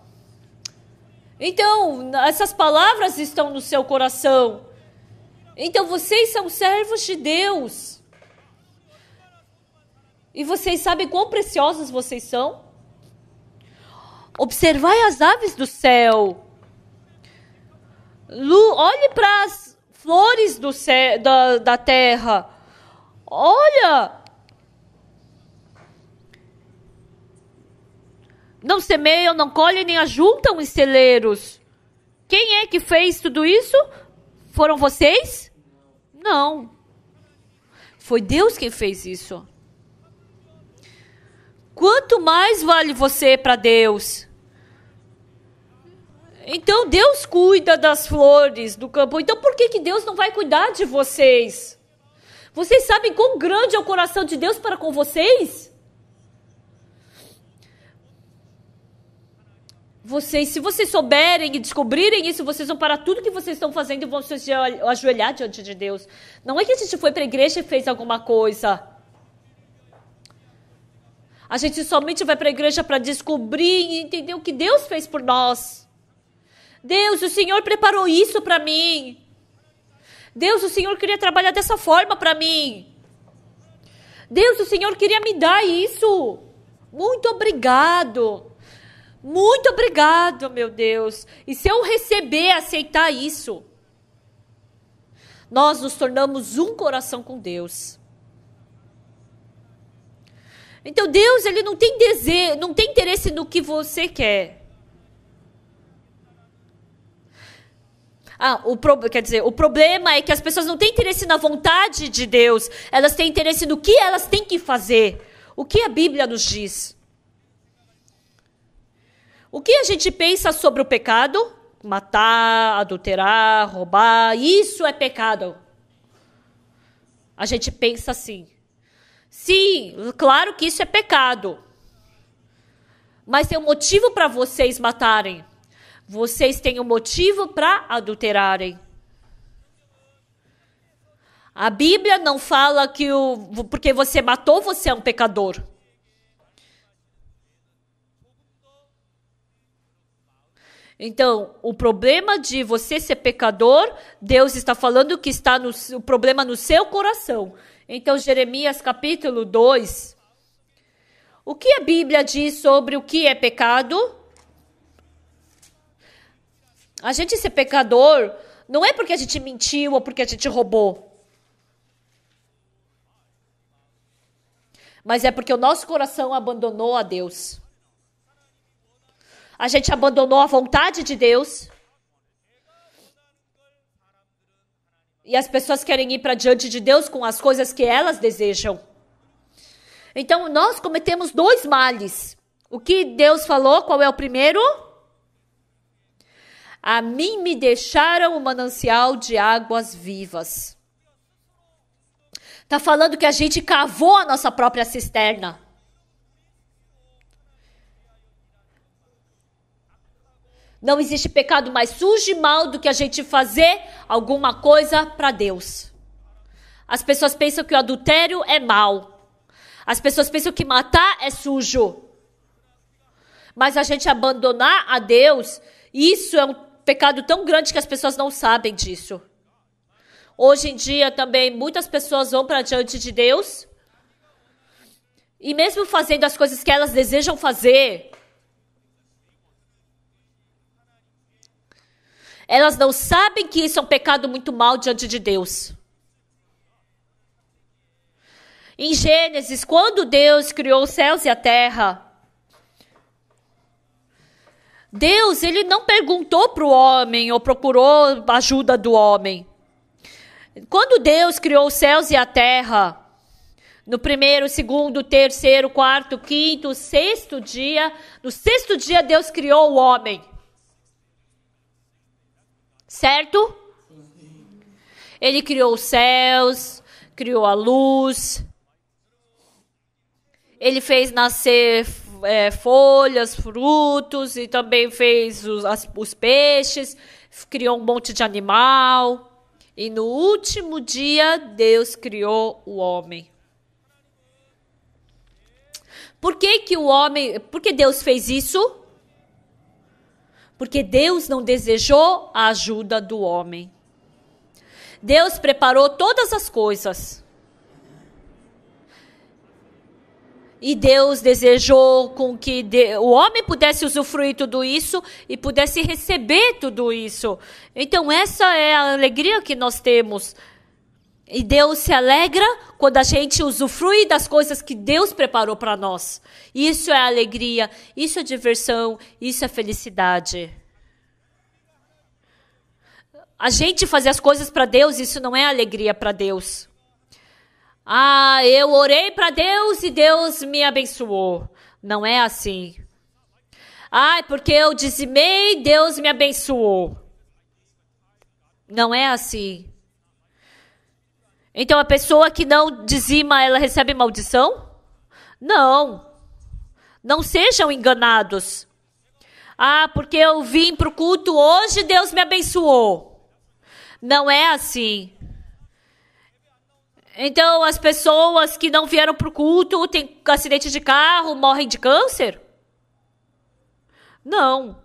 Então, essas palavras estão no seu coração. Então, vocês são servos de Deus. E vocês sabem quão preciosos vocês são? Observai as aves do céu. Lu, olhe para as flores do da, da terra. Olha! Não semeiam, não colhem, nem ajuntam os celeiros. Quem é que fez tudo isso? Foram vocês? Não. Foi Deus quem fez isso. Quanto mais vale você para Deus? Então Deus cuida das flores do campo. Então por que, que Deus não vai cuidar de vocês? Vocês sabem quão grande é o coração de Deus para com vocês? Vocês, se vocês souberem e descobrirem isso, vocês vão parar tudo que vocês estão fazendo e vão se ajoelhar diante de Deus. Não é que a gente foi para a igreja e fez alguma coisa. A gente somente vai para a igreja para descobrir e entender o que Deus fez por nós. Deus, o Senhor preparou isso para mim. Deus, o Senhor queria trabalhar dessa forma para mim. Deus, o Senhor queria me dar isso. Muito obrigado. Muito obrigado, meu Deus. E se eu receber, aceitar isso, nós nos tornamos um coração com Deus. Então Deus, ele não tem desejo, não tem interesse no que você quer. Ah, o pro... quer dizer, o problema é que as pessoas não têm interesse na vontade de Deus, elas têm interesse no que elas têm que fazer. O que a Bíblia nos diz? O que a gente pensa sobre o pecado? Matar, adulterar, roubar, isso é pecado. A gente pensa assim. Sim, claro que isso é pecado. Mas tem um motivo para vocês matarem vocês têm um motivo para adulterarem. A Bíblia não fala que o, porque você matou, você é um pecador. Então, o problema de você ser pecador, Deus está falando que está no, o problema no seu coração. Então, Jeremias capítulo 2. O que a Bíblia diz sobre o que é pecado? A gente ser pecador não é porque a gente mentiu ou porque a gente roubou. Mas é porque o nosso coração abandonou a Deus. A gente abandonou a vontade de Deus. E as pessoas querem ir para diante de Deus com as coisas que elas desejam. Então, nós cometemos dois males. O que Deus falou, qual é o primeiro? A mim me deixaram o manancial de águas vivas. Está falando que a gente cavou a nossa própria cisterna. Não existe pecado mais sujo e mal do que a gente fazer alguma coisa para Deus. As pessoas pensam que o adultério é mal. As pessoas pensam que matar é sujo. Mas a gente abandonar a Deus, isso é um pecado tão grande que as pessoas não sabem disso. Hoje em dia também muitas pessoas vão para diante de Deus e mesmo fazendo as coisas que elas desejam fazer, elas não sabem que isso é um pecado muito mal diante de Deus. Em Gênesis, quando Deus criou os céus e a terra, Deus, ele não perguntou para o homem ou procurou ajuda do homem. Quando Deus criou os céus e a terra, no primeiro, segundo, terceiro, quarto, quinto, sexto dia. No sexto dia, Deus criou o homem. Certo? Ele criou os céus, criou a luz. Ele fez nascer é, folhas, frutos e também fez os, as, os peixes, criou um monte de animal. E no último dia, Deus criou o homem. Por que, que o homem. Por que Deus fez isso? Porque Deus não desejou a ajuda do homem. Deus preparou todas as coisas. E Deus desejou com que o homem pudesse usufruir tudo isso e pudesse receber tudo isso. Então, essa é a alegria que nós temos. E Deus se alegra quando a gente usufrui das coisas que Deus preparou para nós. Isso é alegria, isso é diversão, isso é felicidade. A gente fazer as coisas para Deus, isso não é alegria para Deus. Ah, eu orei para Deus e Deus me abençoou. Não é assim. Ah, porque eu dizimei, Deus me abençoou. Não é assim. Então a pessoa que não dizima, ela recebe maldição? Não. Não sejam enganados. Ah, porque eu vim para o culto hoje, Deus me abençoou. Não é assim. Então, as pessoas que não vieram pro culto têm acidente de carro, morrem de câncer? Não.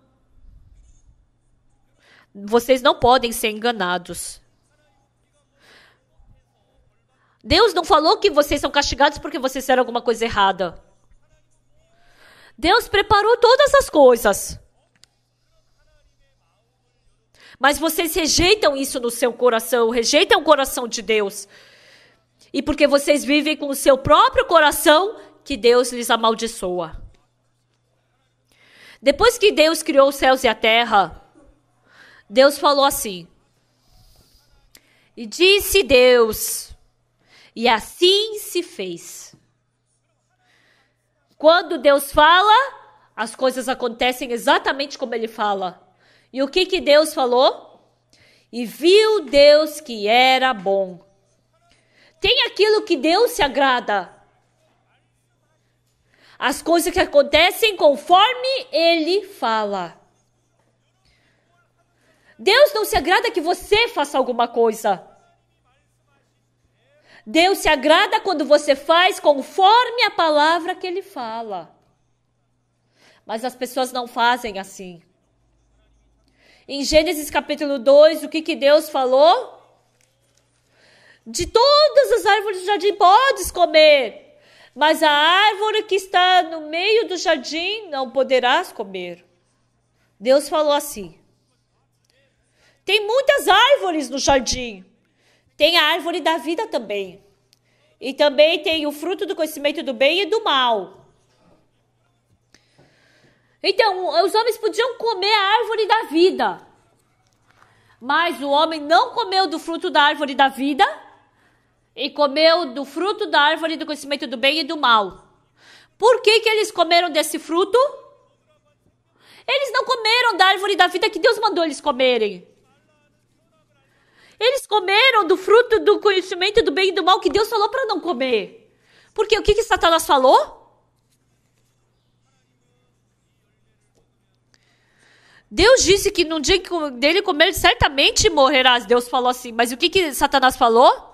Vocês não podem ser enganados. Deus não falou que vocês são castigados porque vocês fizeram alguma coisa errada. Deus preparou todas as coisas. Mas vocês rejeitam isso no seu coração, rejeitam o coração de Deus e porque vocês vivem com o seu próprio coração que Deus lhes amaldiçoa. Depois que Deus criou os céus e a terra, Deus falou assim: E disse Deus, e assim se fez. Quando Deus fala, as coisas acontecem exatamente como ele fala. E o que que Deus falou? E viu Deus que era bom. Tem aquilo que Deus se agrada. As coisas que acontecem conforme Ele fala. Deus não se agrada que você faça alguma coisa. Deus se agrada quando você faz conforme a palavra que Ele fala. Mas as pessoas não fazem assim. Em Gênesis capítulo 2, o que, que Deus falou? De todas as árvores do jardim podes comer, mas a árvore que está no meio do jardim não poderás comer. Deus falou assim: Tem muitas árvores no jardim. Tem a árvore da vida também. E também tem o fruto do conhecimento do bem e do mal. Então, os homens podiam comer a árvore da vida. Mas o homem não comeu do fruto da árvore da vida e comeu do fruto da árvore do conhecimento do bem e do mal. Por que, que eles comeram desse fruto? Eles não comeram da árvore da vida que Deus mandou eles comerem. Eles comeram do fruto do conhecimento do bem e do mal que Deus falou para não comer. Porque o que, que Satanás falou? Deus disse que num dia dele comer, certamente morrerás. Deus falou assim. Mas o que, que Satanás falou?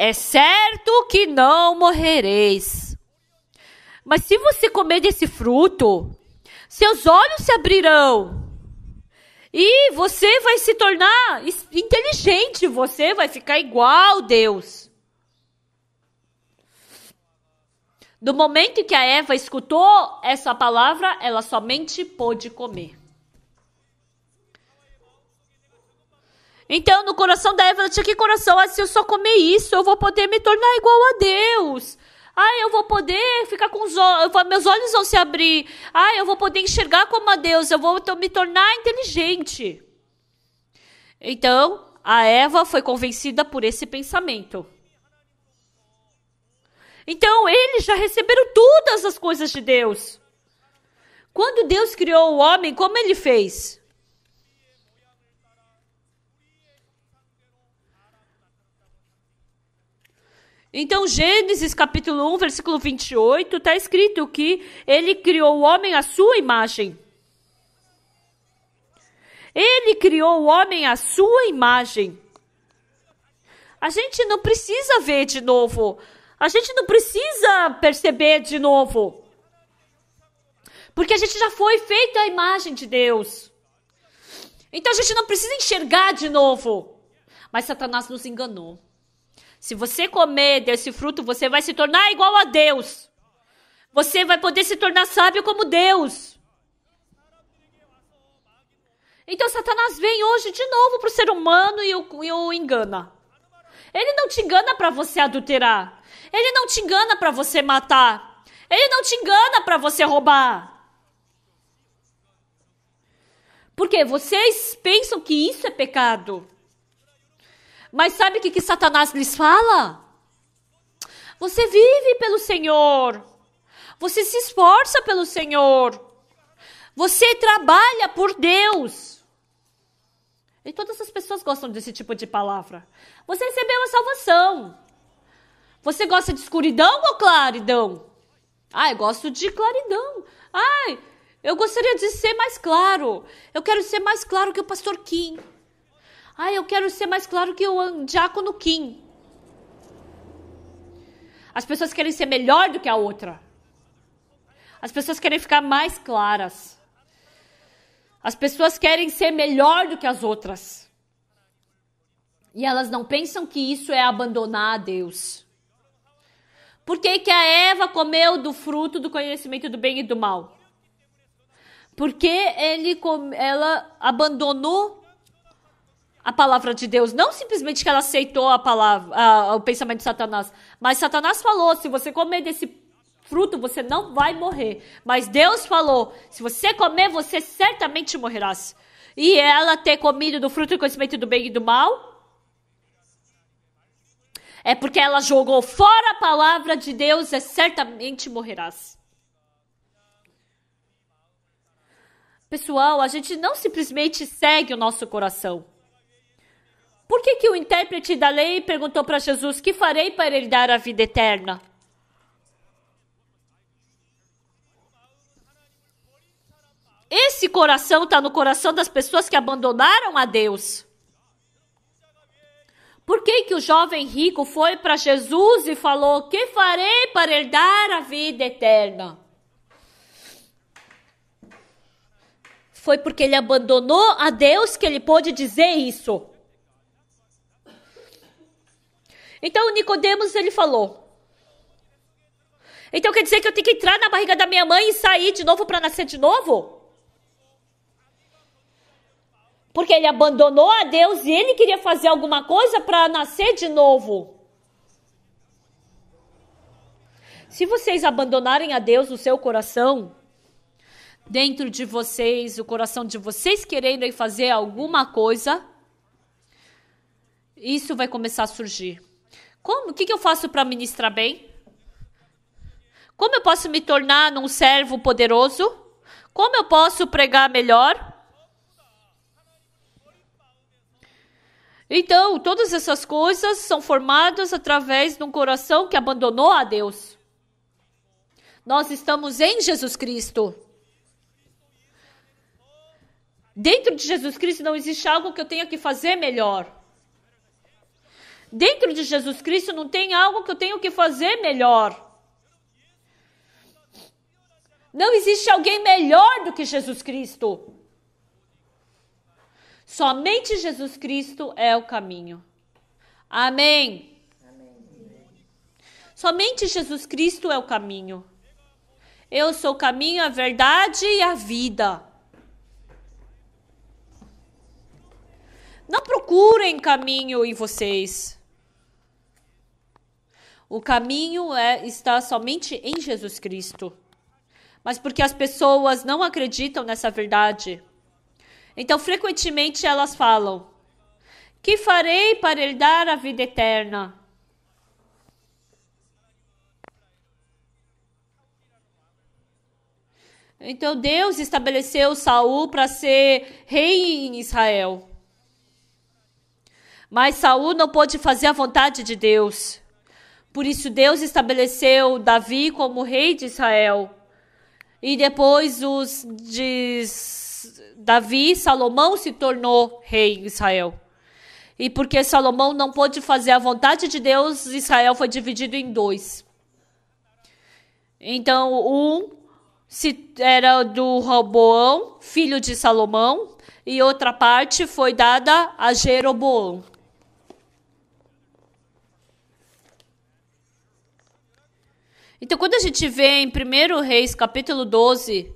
é certo que não morrereis. Mas se você comer desse fruto, seus olhos se abrirão. E você vai se tornar inteligente, você vai ficar igual Deus. No momento que a Eva escutou essa palavra, ela somente pôde comer. Então, no coração da Eva tinha que coração, ah, se eu só comer isso, eu vou poder me tornar igual a Deus. Ah, eu vou poder ficar com os olhos, meus olhos vão se abrir. Ah, eu vou poder enxergar como a Deus, eu vou me tornar inteligente. Então, a Eva foi convencida por esse pensamento. Então, eles já receberam todas as coisas de Deus. Quando Deus criou o homem, como ele fez? Então, Gênesis capítulo 1, versículo 28, está escrito que ele criou o homem à sua imagem. Ele criou o homem à sua imagem. A gente não precisa ver de novo. A gente não precisa perceber de novo. Porque a gente já foi feito a imagem de Deus. Então a gente não precisa enxergar de novo. Mas Satanás nos enganou. Se você comer desse fruto, você vai se tornar igual a Deus. Você vai poder se tornar sábio como Deus. Então Satanás vem hoje de novo para o ser humano e o, e o engana. Ele não te engana para você adulterar. Ele não te engana para você matar. Ele não te engana para você roubar. Porque vocês pensam que isso é pecado. Mas sabe o que, que Satanás lhes fala? Você vive pelo Senhor. Você se esforça pelo Senhor. Você trabalha por Deus. E todas as pessoas gostam desse tipo de palavra. Você recebeu a salvação. Você gosta de escuridão ou claridão? Ah, eu gosto de claridão. Ai, eu gostaria de ser mais claro. Eu quero ser mais claro que o pastor Kim. Ah, eu quero ser mais claro que o diácono Kim. As pessoas querem ser melhor do que a outra. As pessoas querem ficar mais claras. As pessoas querem ser melhor do que as outras. E elas não pensam que isso é abandonar a Deus. Por que, que a Eva comeu do fruto do conhecimento do bem e do mal? Porque ele, ela abandonou a palavra de Deus, não simplesmente que ela aceitou a palavra, a, o pensamento de Satanás, mas Satanás falou: se você comer desse fruto, você não vai morrer. Mas Deus falou: se você comer, você certamente morrerás. E ela ter comido do fruto do conhecimento do bem e do mal é porque ela jogou fora a palavra de Deus, é certamente morrerás. Pessoal, a gente não simplesmente segue o nosso coração. Por que, que o intérprete da lei perguntou para Jesus: Que farei para herdar a vida eterna? Esse coração está no coração das pessoas que abandonaram a Deus. Por que, que o jovem rico foi para Jesus e falou: Que farei para herdar a vida eterna? Foi porque ele abandonou a Deus que ele pôde dizer isso. Então Nicodemos ele falou. Então quer dizer que eu tenho que entrar na barriga da minha mãe e sair de novo para nascer de novo? Porque ele abandonou a Deus e ele queria fazer alguma coisa para nascer de novo. Se vocês abandonarem a Deus no seu coração, dentro de vocês, o coração de vocês querendo fazer alguma coisa, isso vai começar a surgir. Como? O que, que eu faço para ministrar bem? Como eu posso me tornar um servo poderoso? Como eu posso pregar melhor? Então, todas essas coisas são formadas através de um coração que abandonou a Deus. Nós estamos em Jesus Cristo. Dentro de Jesus Cristo não existe algo que eu tenha que fazer melhor. Dentro de Jesus Cristo não tem algo que eu tenho que fazer melhor. Não existe alguém melhor do que Jesus Cristo. Somente Jesus Cristo é o caminho. Amém. Amém. Somente Jesus Cristo é o caminho. Eu sou o caminho, a verdade e a vida. Não procurem caminho em vocês. O caminho é, está somente em Jesus Cristo. Mas porque as pessoas não acreditam nessa verdade. Então, frequentemente elas falam: Que farei para herdar a vida eterna? Então, Deus estabeleceu Saul para ser rei em Israel. Mas Saul não pôde fazer a vontade de Deus. Por isso Deus estabeleceu Davi como rei de Israel. E depois os de Davi, Salomão se tornou rei de Israel. E porque Salomão não pôde fazer a vontade de Deus, Israel foi dividido em dois. Então, um era do Roboão, filho de Salomão, e outra parte foi dada a Jeroboão. Então, quando a gente vê em 1 Reis, capítulo 12,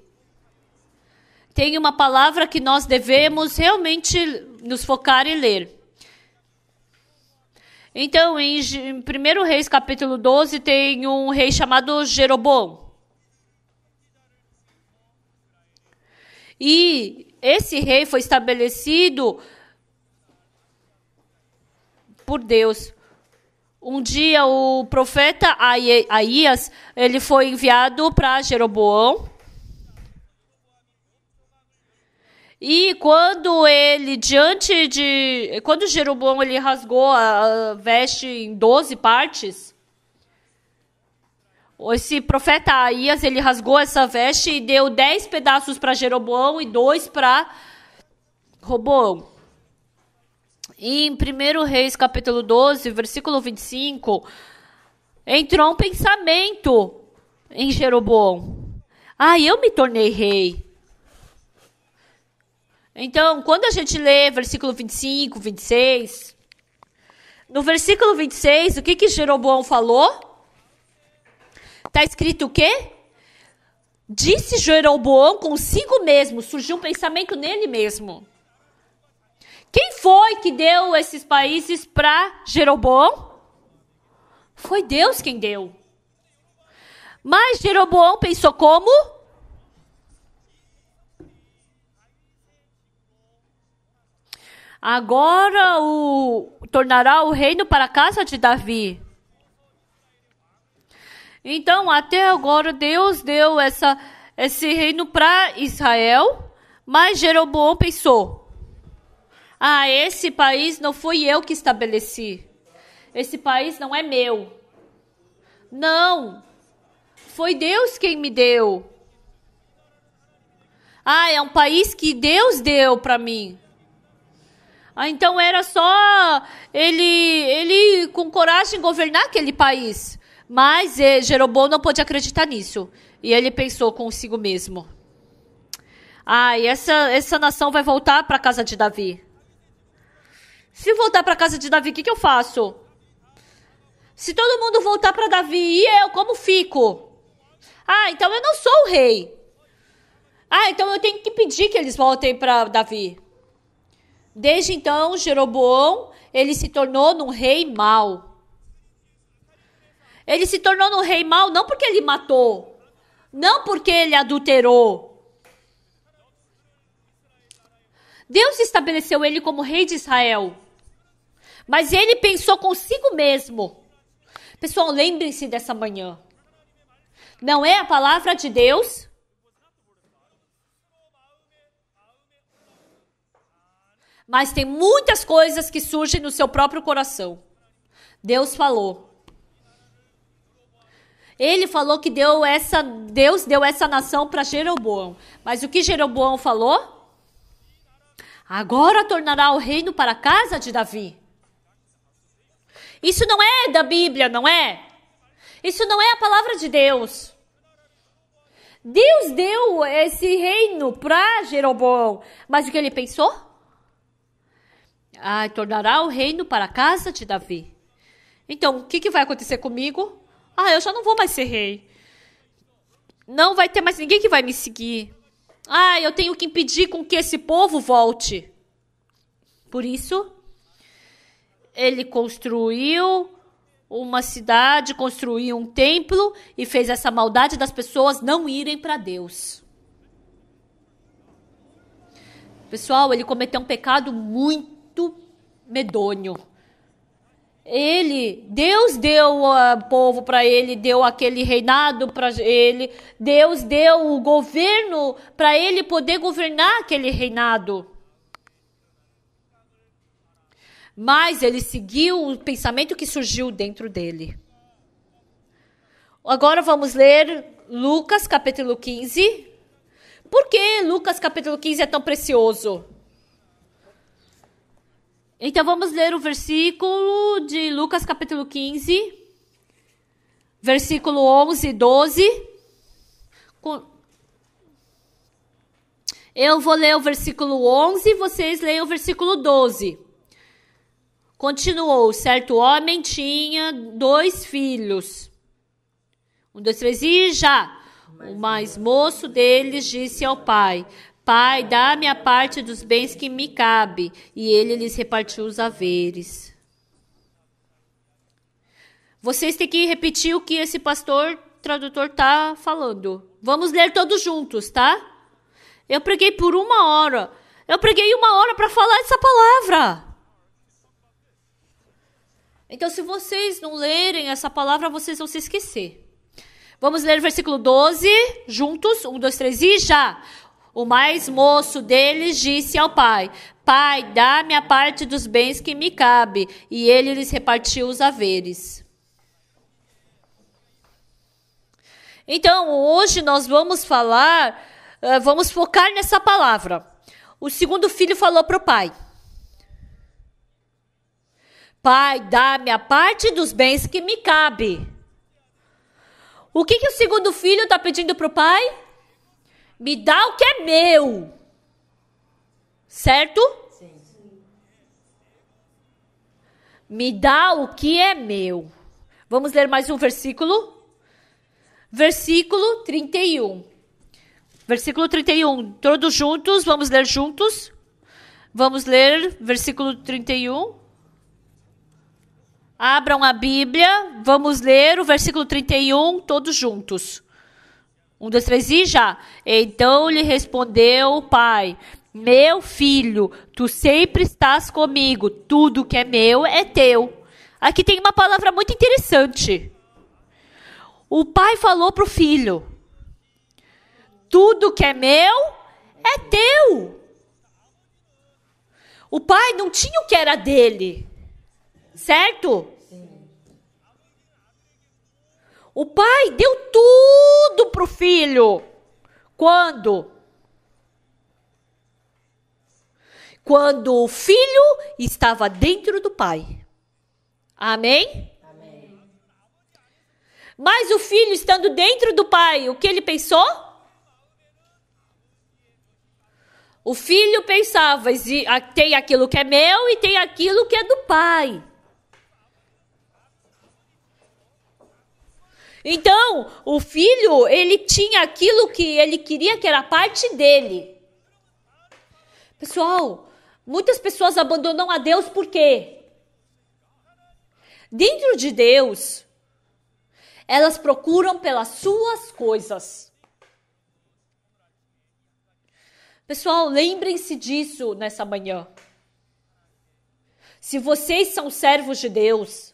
tem uma palavra que nós devemos realmente nos focar e ler. Então, em 1 Reis, capítulo 12, tem um rei chamado Jeroboão. E esse rei foi estabelecido por Deus um dia o profeta Aías, ele foi enviado para Jeroboão. E quando ele diante de quando Jeroboão ele rasgou a veste em 12 partes, esse profeta Aías, ele rasgou essa veste e deu 10 pedaços para Jeroboão e dois para Roboão em 1 Reis, capítulo 12, versículo 25, entrou um pensamento em Jeroboão. Ah, eu me tornei rei. Então, quando a gente lê versículo 25, 26, no versículo 26, o que que Jeroboão falou? Está escrito o quê? Disse Jeroboão consigo mesmo, surgiu um pensamento nele mesmo. Quem foi que deu esses países para Jeroboão? Foi Deus quem deu. Mas Jeroboão pensou como? Agora o tornará o reino para a casa de Davi. Então, até agora Deus deu essa esse reino para Israel, mas Jeroboão pensou: ah, esse país não fui eu que estabeleci. Esse país não é meu. Não. Foi Deus quem me deu. Ah, é um país que Deus deu para mim. Ah, então era só ele, ele com coragem governar aquele país. Mas eh, Jeroboão não pôde acreditar nisso. E ele pensou consigo mesmo. Ah, e essa, essa nação vai voltar para a casa de Davi. Se voltar para casa de Davi, o que, que eu faço? Se todo mundo voltar para Davi e eu, como fico? Ah, então eu não sou o rei. Ah, então eu tenho que pedir que eles voltem para Davi. Desde então, Jeroboão, ele se tornou num rei mau. Ele se tornou num rei mau não porque ele matou, não porque ele adulterou. Deus estabeleceu ele como rei de Israel. Mas ele pensou consigo mesmo. Pessoal, lembrem-se dessa manhã. Não é a palavra de Deus? Mas tem muitas coisas que surgem no seu próprio coração. Deus falou. Ele falou que deu essa, Deus deu essa nação para Jeroboão. Mas o que Jeroboão falou? Agora tornará o reino para a casa de Davi. Isso não é da Bíblia, não é? Isso não é a palavra de Deus. Deus deu esse reino para Jeroboão, mas o que ele pensou? Ah, tornará o reino para a casa de Davi. Então, o que, que vai acontecer comigo? Ah, eu já não vou mais ser rei. Não vai ter mais ninguém que vai me seguir. Ah, eu tenho que impedir com que esse povo volte. Por isso, ele construiu uma cidade, construiu um templo e fez essa maldade das pessoas não irem para Deus. Pessoal, ele cometeu um pecado muito medonho. Ele, Deus deu o povo para ele, deu aquele reinado para ele, Deus deu o governo para ele poder governar aquele reinado. Mas ele seguiu o pensamento que surgiu dentro dele. Agora vamos ler Lucas capítulo 15. Por que Lucas capítulo 15 é tão precioso? Então vamos ler o versículo de Lucas capítulo 15, versículo 11 e 12. Eu vou ler o versículo 11 e vocês leem o versículo 12. Continuou: certo homem tinha dois filhos. Um, dois, três, e já. O mais moço deles disse ao pai: Pai, dá-me a parte dos bens que me cabe. E ele lhes repartiu os haveres. Vocês têm que repetir o que esse pastor tradutor tá falando. Vamos ler todos juntos, tá? Eu preguei por uma hora. Eu preguei uma hora para falar essa palavra. Então, se vocês não lerem essa palavra, vocês vão se esquecer. Vamos ler o versículo 12, juntos. Um, dois, três, e já. O mais moço deles disse ao pai: Pai, dá-me a parte dos bens que me cabe. E ele lhes repartiu os haveres. Então, hoje nós vamos falar, eh, vamos focar nessa palavra. O segundo filho falou para o pai. Pai, dá-me a parte dos bens que me cabe. O que, que o segundo filho está pedindo para o pai? Me dá o que é meu. Certo? Sim. Me dá o que é meu. Vamos ler mais um versículo? Versículo 31. Versículo 31. Todos juntos, vamos ler juntos. Vamos ler versículo 31. Abram a Bíblia, vamos ler o versículo 31 todos juntos. Um, dois, três e já. Então lhe respondeu o pai: Meu filho, tu sempre estás comigo, tudo que é meu é teu. Aqui tem uma palavra muito interessante. O pai falou para o filho: Tudo que é meu é teu. O pai não tinha o que era dele, certo? O pai deu tudo para o filho. Quando? Quando o filho estava dentro do pai. Amém? Amém? Mas o filho estando dentro do pai, o que ele pensou? O filho pensava: tem aquilo que é meu e tem aquilo que é do pai. Então, o filho, ele tinha aquilo que ele queria que era parte dele. Pessoal, muitas pessoas abandonam a Deus por quê? Dentro de Deus, elas procuram pelas suas coisas. Pessoal, lembrem-se disso nessa manhã. Se vocês são servos de Deus,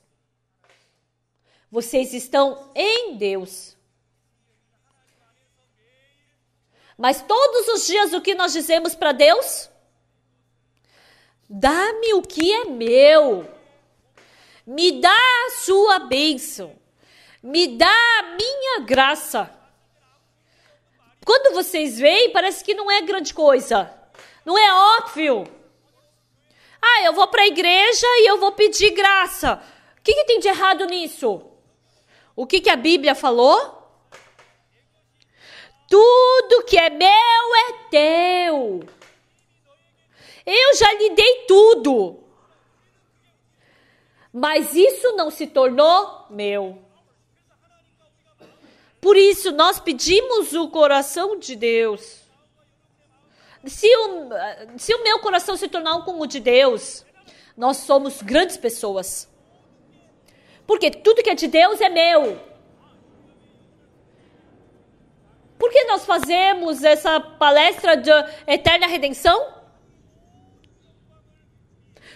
vocês estão em Deus. Mas todos os dias o que nós dizemos para Deus? Dá-me o que é meu. Me dá a sua bênção. Me dá a minha graça. Quando vocês veem, parece que não é grande coisa. Não é óbvio. Ah, eu vou para a igreja e eu vou pedir graça. O que, que tem de errado nisso? O que, que a Bíblia falou? Tudo que é meu é teu. Eu já lhe dei tudo. Mas isso não se tornou meu. Por isso, nós pedimos o coração de Deus. Se o, se o meu coração se tornar um o de Deus, nós somos grandes pessoas. Porque tudo que é de Deus é meu. Por que nós fazemos essa palestra de eterna redenção?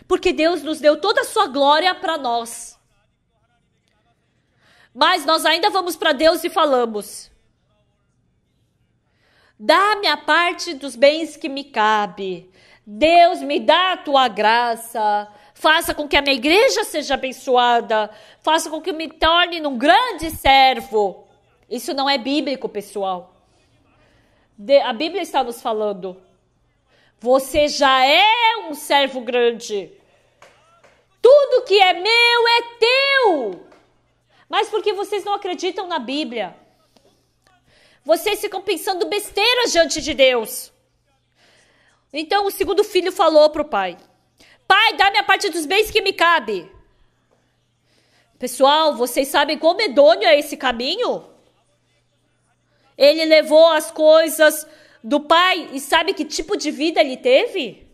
Porque Deus nos deu toda a sua glória para nós. Mas nós ainda vamos para Deus e falamos: Dá-me a parte dos bens que me cabe. Deus me dá a tua graça faça com que a minha igreja seja abençoada, faça com que eu me torne um grande servo. Isso não é bíblico, pessoal. De, a Bíblia está nos falando. Você já é um servo grande. Tudo que é meu é teu. Mas porque vocês não acreditam na Bíblia? Vocês ficam pensando besteiras diante de Deus. Então o segundo filho falou para o pai: Pai, dá-me a parte dos bens que me cabe. Pessoal, vocês sabem como medonho é esse caminho? Ele levou as coisas do pai e sabe que tipo de vida ele teve?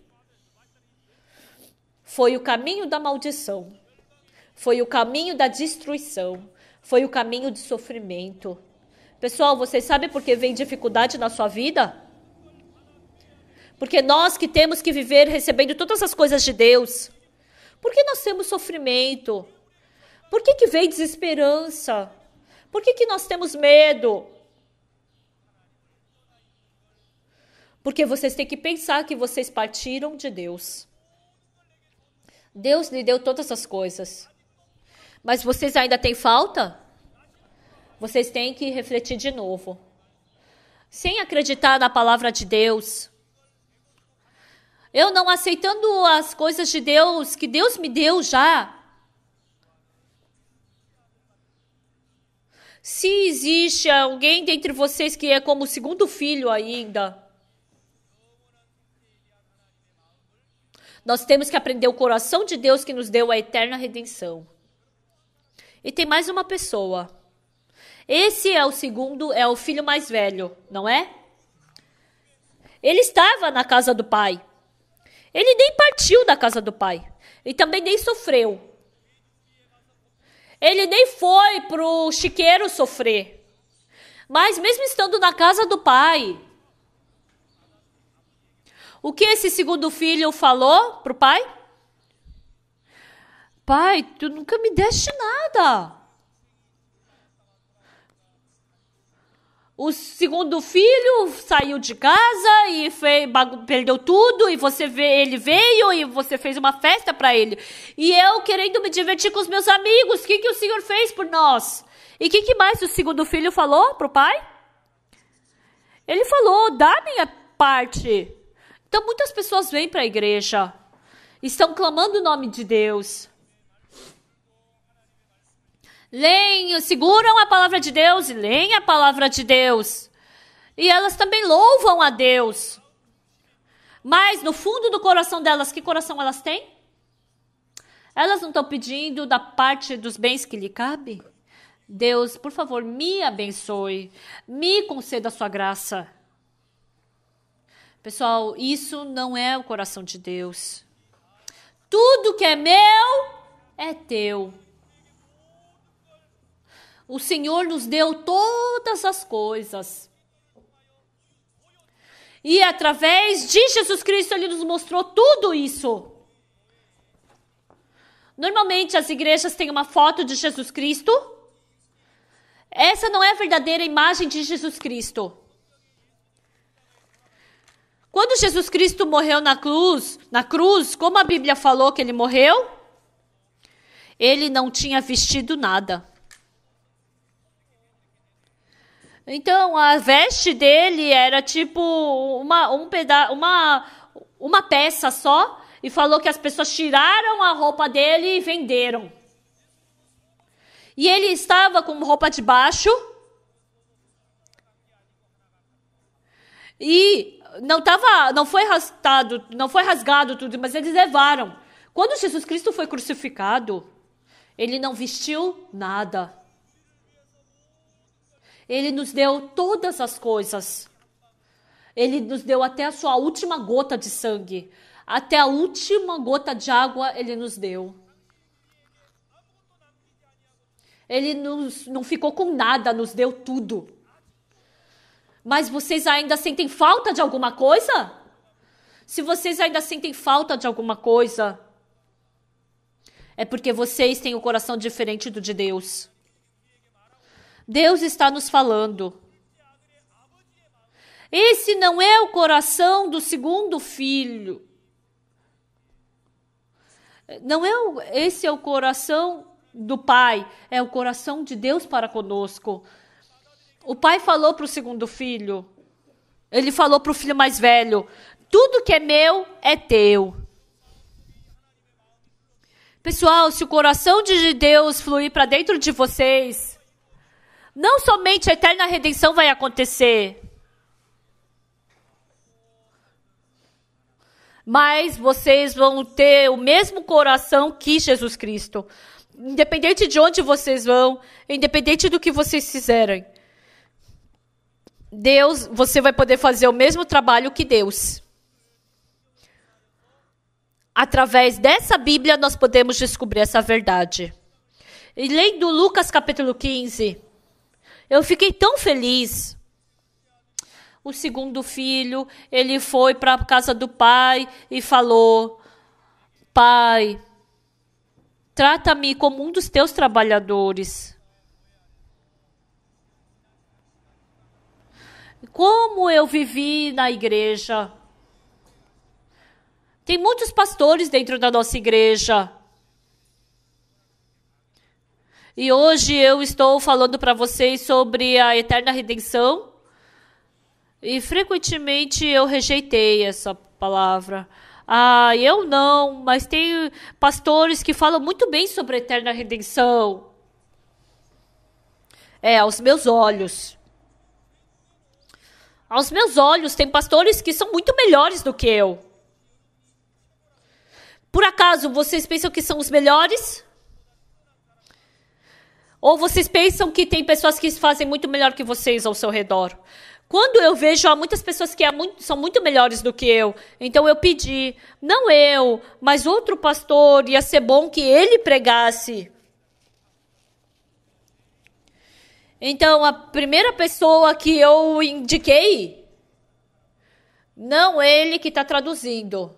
Foi o caminho da maldição. Foi o caminho da destruição. Foi o caminho de sofrimento. Pessoal, vocês sabem por que vem dificuldade na sua vida? Porque nós que temos que viver recebendo todas as coisas de Deus. Por que nós temos sofrimento? Por que, que vem desesperança? Por que, que nós temos medo? Porque vocês têm que pensar que vocês partiram de Deus. Deus lhe deu todas as coisas. Mas vocês ainda têm falta? Vocês têm que refletir de novo. Sem acreditar na palavra de Deus, eu não aceitando as coisas de Deus que Deus me deu já. Se existe alguém dentre vocês que é como segundo filho ainda, nós temos que aprender o coração de Deus que nos deu a eterna redenção. E tem mais uma pessoa. Esse é o segundo, é o filho mais velho, não é? Ele estava na casa do pai. Ele nem partiu da casa do pai. E também nem sofreu. Ele nem foi pro chiqueiro sofrer. Mas mesmo estando na casa do pai, o que esse segundo filho falou pro pai? Pai, tu nunca me deste nada. O segundo filho saiu de casa e perdeu tudo e você vê, ele veio e você fez uma festa para ele. E eu querendo me divertir com os meus amigos, o que, que o Senhor fez por nós? E o que, que mais o segundo filho falou pro pai? Ele falou: dá a minha parte. Então muitas pessoas vêm para a igreja, estão clamando o nome de Deus, Leem, seguram a palavra de Deus e leem a palavra de Deus. E elas também louvam a Deus. Mas no fundo do coração delas, que coração elas têm? Elas não estão pedindo da parte dos bens que lhe cabe? Deus, por favor, me abençoe, me conceda a sua graça. Pessoal, isso não é o coração de Deus. Tudo que é meu é teu. O Senhor nos deu todas as coisas. E através de Jesus Cristo, Ele nos mostrou tudo isso. Normalmente as igrejas têm uma foto de Jesus Cristo. Essa não é a verdadeira imagem de Jesus Cristo. Quando Jesus Cristo morreu na cruz, na cruz, como a Bíblia falou que ele morreu, ele não tinha vestido nada. Então, a veste dele era tipo uma, um peda uma, uma peça só, e falou que as pessoas tiraram a roupa dele e venderam. E ele estava com roupa de baixo. E não tava, não foi rasgado, não foi rasgado tudo, mas eles levaram. Quando Jesus Cristo foi crucificado, ele não vestiu nada. Ele nos deu todas as coisas. Ele nos deu até a sua última gota de sangue. Até a última gota de água ele nos deu. Ele nos, não ficou com nada, nos deu tudo. Mas vocês ainda sentem falta de alguma coisa? Se vocês ainda sentem falta de alguma coisa, é porque vocês têm o um coração diferente do de Deus. Deus está nos falando. Esse não é o coração do segundo filho. Não é o, esse é o coração do Pai, é o coração de Deus para conosco. O pai falou para o segundo filho. Ele falou para o filho mais velho: Tudo que é meu é teu. Pessoal, se o coração de Deus fluir para dentro de vocês, não somente a eterna redenção vai acontecer, mas vocês vão ter o mesmo coração que Jesus Cristo. Independente de onde vocês vão, independente do que vocês fizerem. Deus, você vai poder fazer o mesmo trabalho que Deus. Através dessa Bíblia, nós podemos descobrir essa verdade. E lendo Lucas capítulo 15, eu fiquei tão feliz. O segundo filho, ele foi para a casa do pai e falou: Pai, trata-me como um dos teus trabalhadores. Como eu vivi na igreja. Tem muitos pastores dentro da nossa igreja e hoje eu estou falando para vocês sobre a eterna redenção. E frequentemente eu rejeitei essa palavra. Ah, eu não, mas tem pastores que falam muito bem sobre a eterna redenção. É, aos meus olhos. Aos meus olhos, tem pastores que são muito melhores do que eu. Por acaso vocês pensam que são os melhores? Ou vocês pensam que tem pessoas que fazem muito melhor que vocês ao seu redor? Quando eu vejo há muitas pessoas que muito, são muito melhores do que eu, então eu pedi, não eu, mas outro pastor, ia ser bom que ele pregasse. Então a primeira pessoa que eu indiquei, não ele que está traduzindo,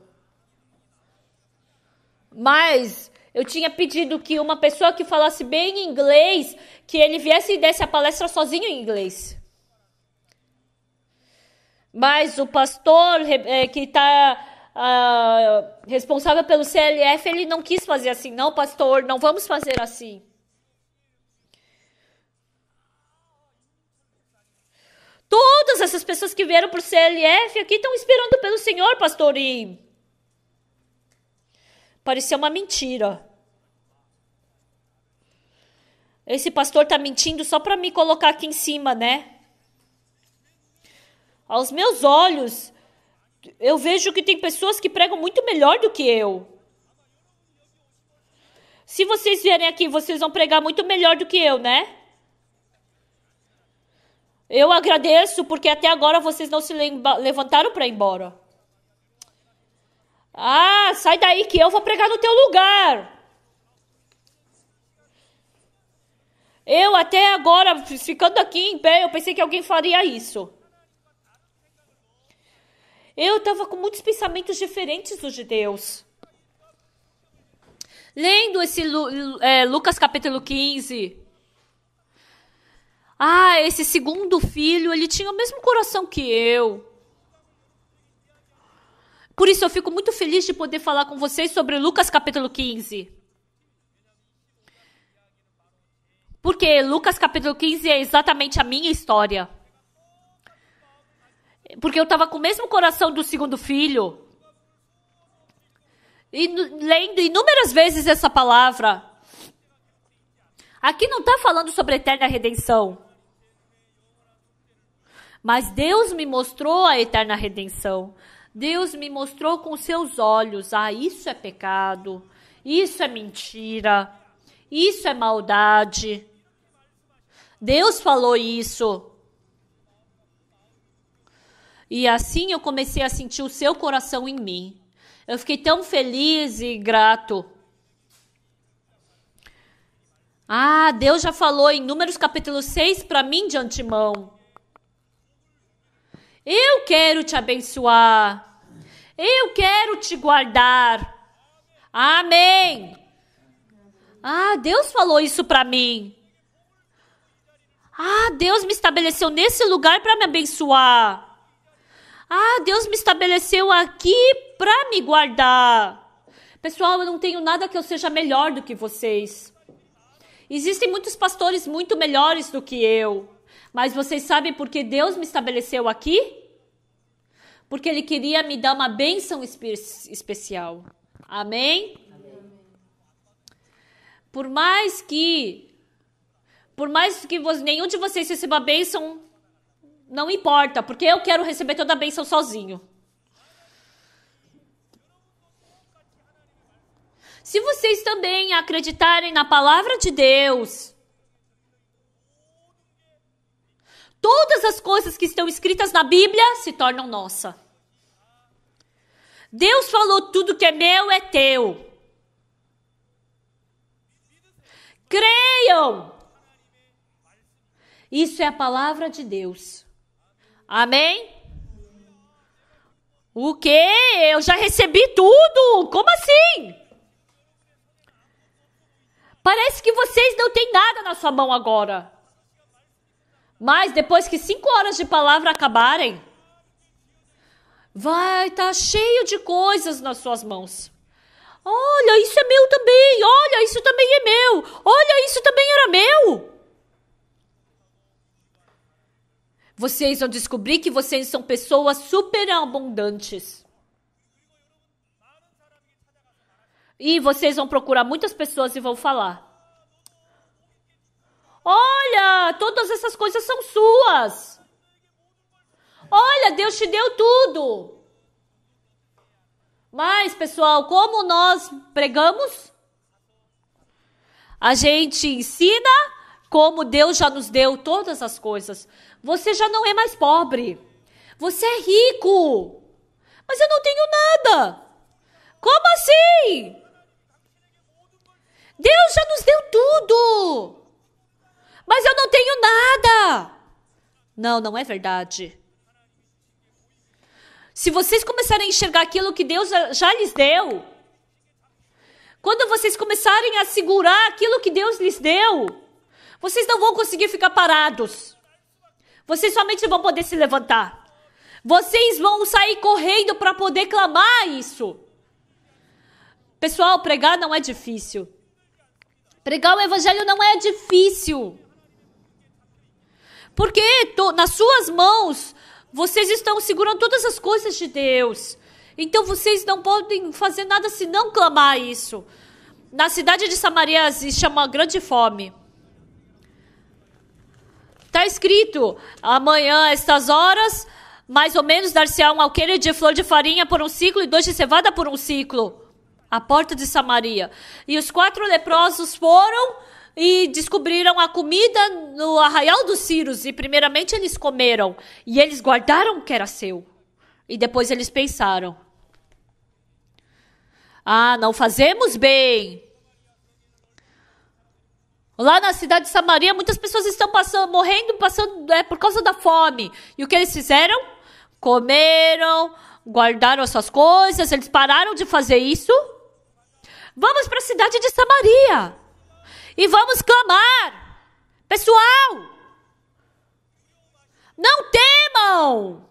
mas eu tinha pedido que uma pessoa que falasse bem inglês, que ele viesse e desse a palestra sozinho em inglês. Mas o pastor é, que está uh, ah, responsável pelo CLF, ele não quis fazer assim. Não, pastor, não vamos fazer assim. Todas essas pessoas que vieram para o CLF aqui estão esperando pelo Senhor, pastor. E Parecia uma mentira. Esse pastor tá mentindo só para me colocar aqui em cima, né? Aos meus olhos, eu vejo que tem pessoas que pregam muito melhor do que eu. Se vocês vierem aqui, vocês vão pregar muito melhor do que eu, né? Eu agradeço porque até agora vocês não se levantaram para ir embora. Ah, sai daí que eu vou pregar no teu lugar. Eu até agora, ficando aqui em pé, eu pensei que alguém faria isso. Eu estava com muitos pensamentos diferentes dos de Deus. Lendo esse é, Lucas capítulo 15. Ah, esse segundo filho, ele tinha o mesmo coração que eu. Por isso eu fico muito feliz de poder falar com vocês sobre Lucas capítulo 15. Porque Lucas capítulo 15 é exatamente a minha história. Porque eu estava com o mesmo coração do segundo filho. E lendo inúmeras vezes essa palavra. Aqui não está falando sobre a eterna redenção. Mas Deus me mostrou a eterna redenção. Deus me mostrou com seus olhos. Ah, isso é pecado. Isso é mentira. Isso é maldade. Deus falou isso. E assim eu comecei a sentir o seu coração em mim. Eu fiquei tão feliz e grato. Ah, Deus já falou em Números capítulo 6 para mim de antemão. Eu quero te abençoar. Eu quero te guardar. Amém. Ah, Deus falou isso para mim. Ah, Deus me estabeleceu nesse lugar para me abençoar. Ah, Deus me estabeleceu aqui para me guardar. Pessoal, eu não tenho nada que eu seja melhor do que vocês. Existem muitos pastores muito melhores do que eu. Mas vocês sabem por que Deus me estabeleceu aqui? porque ele queria me dar uma bênção especial. Amém? Amém? Por mais que por mais que você, nenhum de vocês receba a bênção, não importa, porque eu quero receber toda a bênção sozinho. Se vocês também acreditarem na palavra de Deus, Todas as coisas que estão escritas na Bíblia se tornam nossa. Deus falou: tudo que é meu é teu. Creiam! Isso é a palavra de Deus. Amém? O quê? Eu já recebi tudo! Como assim? Parece que vocês não têm nada na sua mão agora. Mas depois que cinco horas de palavra acabarem, vai estar tá cheio de coisas nas suas mãos. Olha, isso é meu também. Olha, isso também é meu. Olha, isso também era meu. Vocês vão descobrir que vocês são pessoas superabundantes. E vocês vão procurar muitas pessoas e vão falar: Olha, todas essas coisas são suas. Olha, Deus te deu tudo. Mas, pessoal, como nós pregamos? A gente ensina como Deus já nos deu todas as coisas. Você já não é mais pobre. Você é rico. Mas eu não tenho nada. Como assim? Deus já nos deu tudo. Mas eu não tenho nada. Não, não é verdade. Se vocês começarem a enxergar aquilo que Deus já lhes deu, quando vocês começarem a segurar aquilo que Deus lhes deu, vocês não vão conseguir ficar parados. Vocês somente vão poder se levantar. Vocês vão sair correndo para poder clamar isso. Pessoal, pregar não é difícil. Pregar o evangelho não é difícil. Porque nas suas mãos vocês estão segurando todas as coisas de Deus. Então vocês não podem fazer nada se não clamar isso. Na cidade de Samaria existe uma grande fome. Está escrito: amanhã, estas horas, mais ou menos, dar-se-á um alqueire de flor de farinha por um ciclo e dois de cevada por um ciclo. A porta de Samaria. E os quatro leprosos foram e descobriram a comida no arraial dos Círios. E primeiramente eles comeram. E eles guardaram o que era seu. E depois eles pensaram: Ah, não fazemos bem. Lá na cidade de Samaria, muitas pessoas estão passando, morrendo passando, é, por causa da fome. E o que eles fizeram? Comeram, guardaram as suas coisas, eles pararam de fazer isso. Vamos para a cidade de Samaria. E vamos clamar. Pessoal, não temam.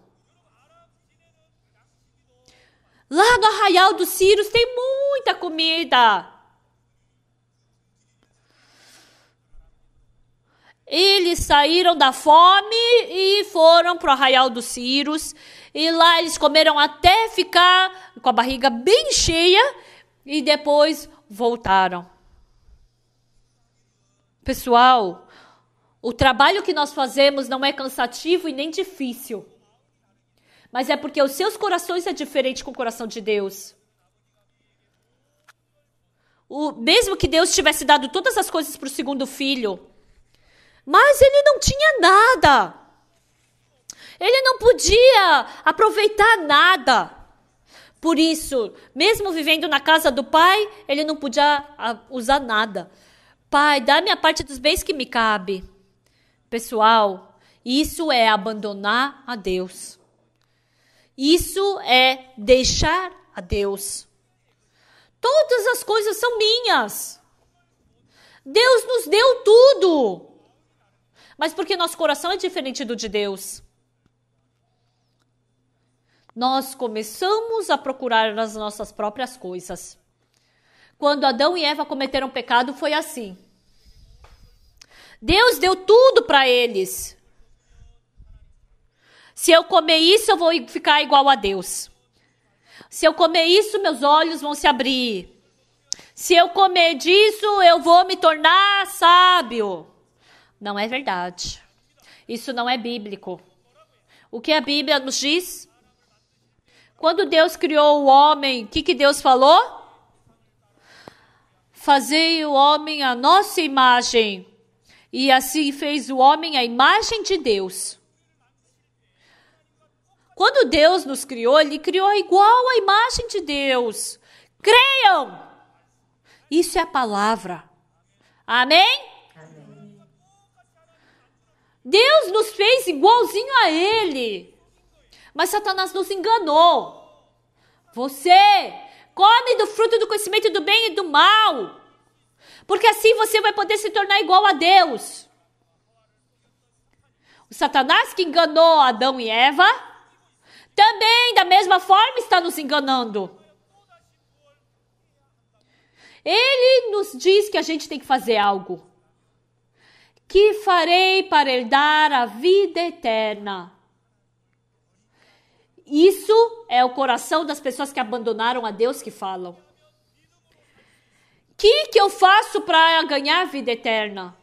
Lá no Arraial dos Círios tem muita comida. Eles saíram da fome e foram para o arraial dos Círios. E lá eles comeram até ficar com a barriga bem cheia e depois voltaram. Pessoal, o trabalho que nós fazemos não é cansativo e nem difícil. Mas é porque os seus corações é diferente com o coração de Deus. O, mesmo que Deus tivesse dado todas as coisas para o segundo filho, mas ele não tinha nada. Ele não podia aproveitar nada. Por isso, mesmo vivendo na casa do pai, ele não podia ah, usar nada. Pai, dá-me a parte dos bens que me cabe. Pessoal, isso é abandonar a Deus. Isso é deixar a Deus. Todas as coisas são minhas. Deus nos deu tudo. Mas porque nosso coração é diferente do de Deus. Nós começamos a procurar as nossas próprias coisas quando Adão e Eva cometeram pecado foi assim. Deus deu tudo para eles. Se eu comer isso, eu vou ficar igual a Deus. Se eu comer isso, meus olhos vão se abrir. Se eu comer disso, eu vou me tornar sábio. Não é verdade. Isso não é bíblico. O que a Bíblia nos diz? Quando Deus criou o homem, o que, que Deus falou? Fazei o homem a nossa imagem. E assim fez o homem a imagem de Deus. Quando Deus nos criou, Ele criou igual à imagem de Deus. Creiam! Isso é a palavra. Amém? Amém? Deus nos fez igualzinho a Ele. Mas Satanás nos enganou. Você Come do fruto do conhecimento do bem e do mal. Porque assim você vai poder se tornar igual a Deus. O Satanás que enganou Adão e Eva também, da mesma forma, está nos enganando. Ele nos diz que a gente tem que fazer algo. Que farei para herdar a vida eterna? Isso é o coração das pessoas que abandonaram a Deus que falam. O que, que eu faço para ganhar vida eterna?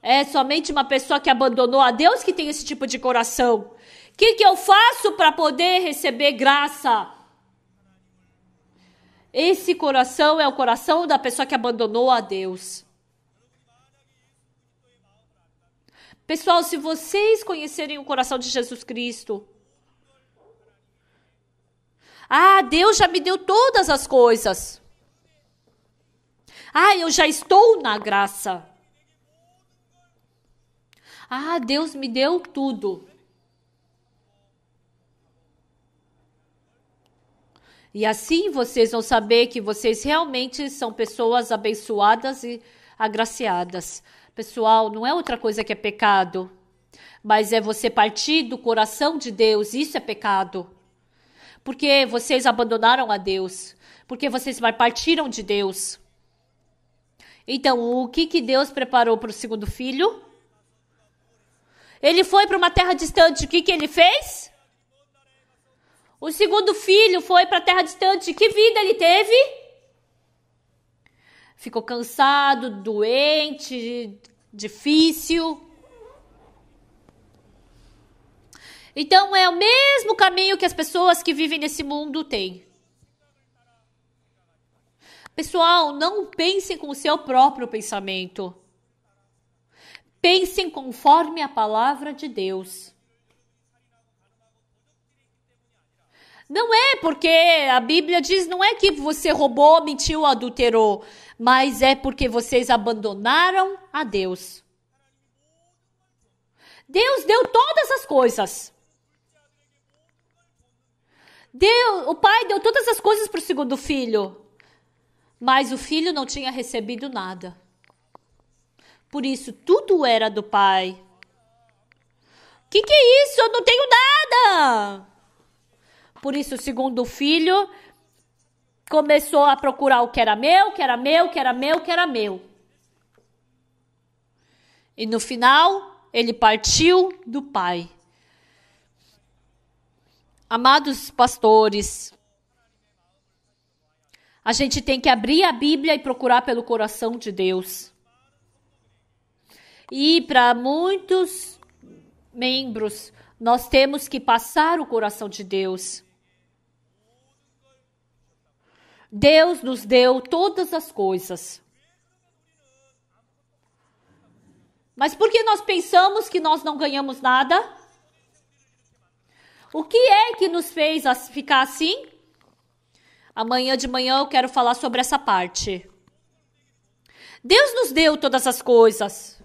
É somente uma pessoa que abandonou a Deus que tem esse tipo de coração. O que, que eu faço para poder receber graça? Esse coração é o coração da pessoa que abandonou a Deus. Pessoal, se vocês conhecerem o coração de Jesus Cristo. Ah, Deus já me deu todas as coisas. Ah, eu já estou na graça. Ah, Deus me deu tudo. E assim vocês vão saber que vocês realmente são pessoas abençoadas e agraciadas. Pessoal, não é outra coisa que é pecado, mas é você partir do coração de Deus, isso é pecado. Porque vocês abandonaram a Deus, porque vocês partiram de Deus. Então, o que, que Deus preparou para o segundo filho? Ele foi para uma terra distante, o que, que ele fez? O segundo filho foi para a terra distante, que vida ele teve? ficou cansado, doente, difícil. Então é o mesmo caminho que as pessoas que vivem nesse mundo têm. Pessoal, não pensem com o seu próprio pensamento. Pensem conforme a palavra de Deus. Não é porque a Bíblia diz, não é que você roubou, mentiu, adulterou mas é porque vocês abandonaram a Deus. Deus deu todas as coisas. Deus, o pai deu todas as coisas para o segundo filho, mas o filho não tinha recebido nada. Por isso, tudo era do pai. Que que é isso? Eu não tenho nada. Por isso, o segundo filho começou a procurar o que era meu, que era meu, que era meu, que era meu. E no final, ele partiu do Pai. Amados pastores, a gente tem que abrir a Bíblia e procurar pelo coração de Deus. E para muitos membros, nós temos que passar o coração de Deus. Deus nos deu todas as coisas. Mas por que nós pensamos que nós não ganhamos nada? O que é que nos fez ficar assim? Amanhã de manhã eu quero falar sobre essa parte. Deus nos deu todas as coisas.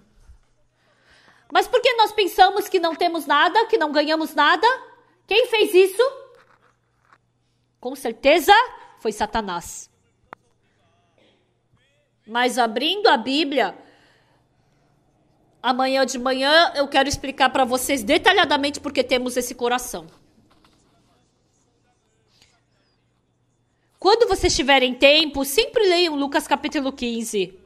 Mas por que nós pensamos que não temos nada, que não ganhamos nada? Quem fez isso? Com certeza foi Satanás. Mas abrindo a Bíblia, amanhã de manhã eu quero explicar para vocês detalhadamente porque temos esse coração. Quando vocês tiverem tempo, sempre leiam Lucas capítulo 15.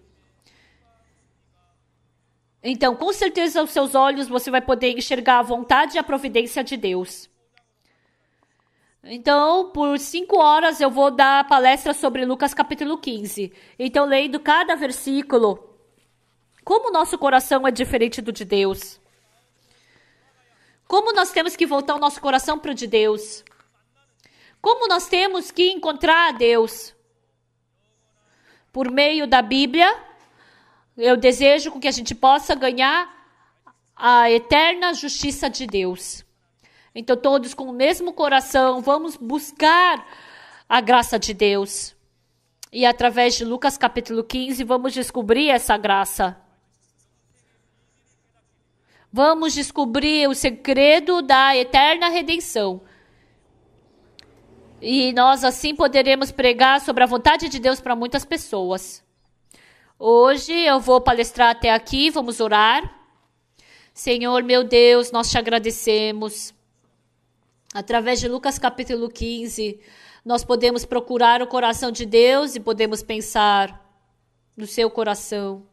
Então, com certeza, aos seus olhos, você vai poder enxergar a vontade e a providência de Deus. Então, por cinco horas eu vou dar palestra sobre Lucas capítulo 15. Então, lendo cada versículo, como o nosso coração é diferente do de Deus. Como nós temos que voltar o nosso coração para o de Deus. Como nós temos que encontrar a Deus. Por meio da Bíblia, eu desejo que a gente possa ganhar a eterna justiça de Deus. Então, todos com o mesmo coração, vamos buscar a graça de Deus. E através de Lucas capítulo 15, vamos descobrir essa graça. Vamos descobrir o segredo da eterna redenção. E nós assim poderemos pregar sobre a vontade de Deus para muitas pessoas. Hoje eu vou palestrar até aqui, vamos orar. Senhor meu Deus, nós te agradecemos. Através de Lucas capítulo 15, nós podemos procurar o coração de Deus e podemos pensar no seu coração.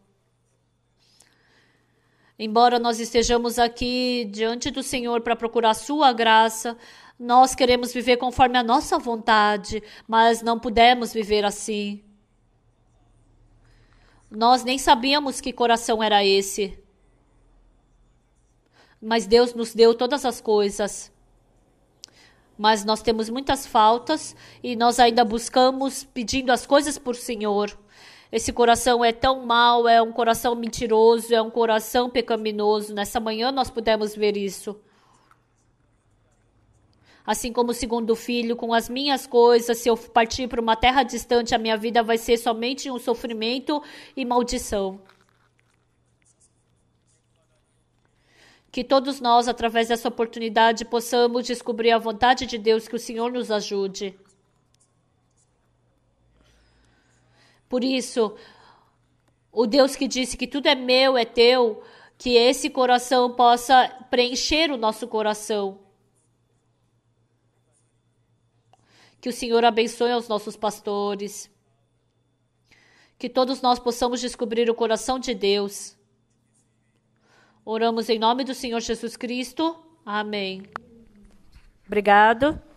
Embora nós estejamos aqui diante do Senhor para procurar sua graça, nós queremos viver conforme a nossa vontade, mas não pudemos viver assim. Nós nem sabíamos que coração era esse. Mas Deus nos deu todas as coisas mas nós temos muitas faltas e nós ainda buscamos pedindo as coisas por Senhor. Esse coração é tão mau, é um coração mentiroso, é um coração pecaminoso. Nessa manhã nós pudemos ver isso. Assim como o segundo filho, com as minhas coisas, se eu partir para uma terra distante, a minha vida vai ser somente um sofrimento e maldição. Que todos nós, através dessa oportunidade, possamos descobrir a vontade de Deus, que o Senhor nos ajude. Por isso, o Deus que disse que tudo é meu, é teu, que esse coração possa preencher o nosso coração. Que o Senhor abençoe os nossos pastores. Que todos nós possamos descobrir o coração de Deus. Oramos em nome do Senhor Jesus Cristo. Amém. Obrigado.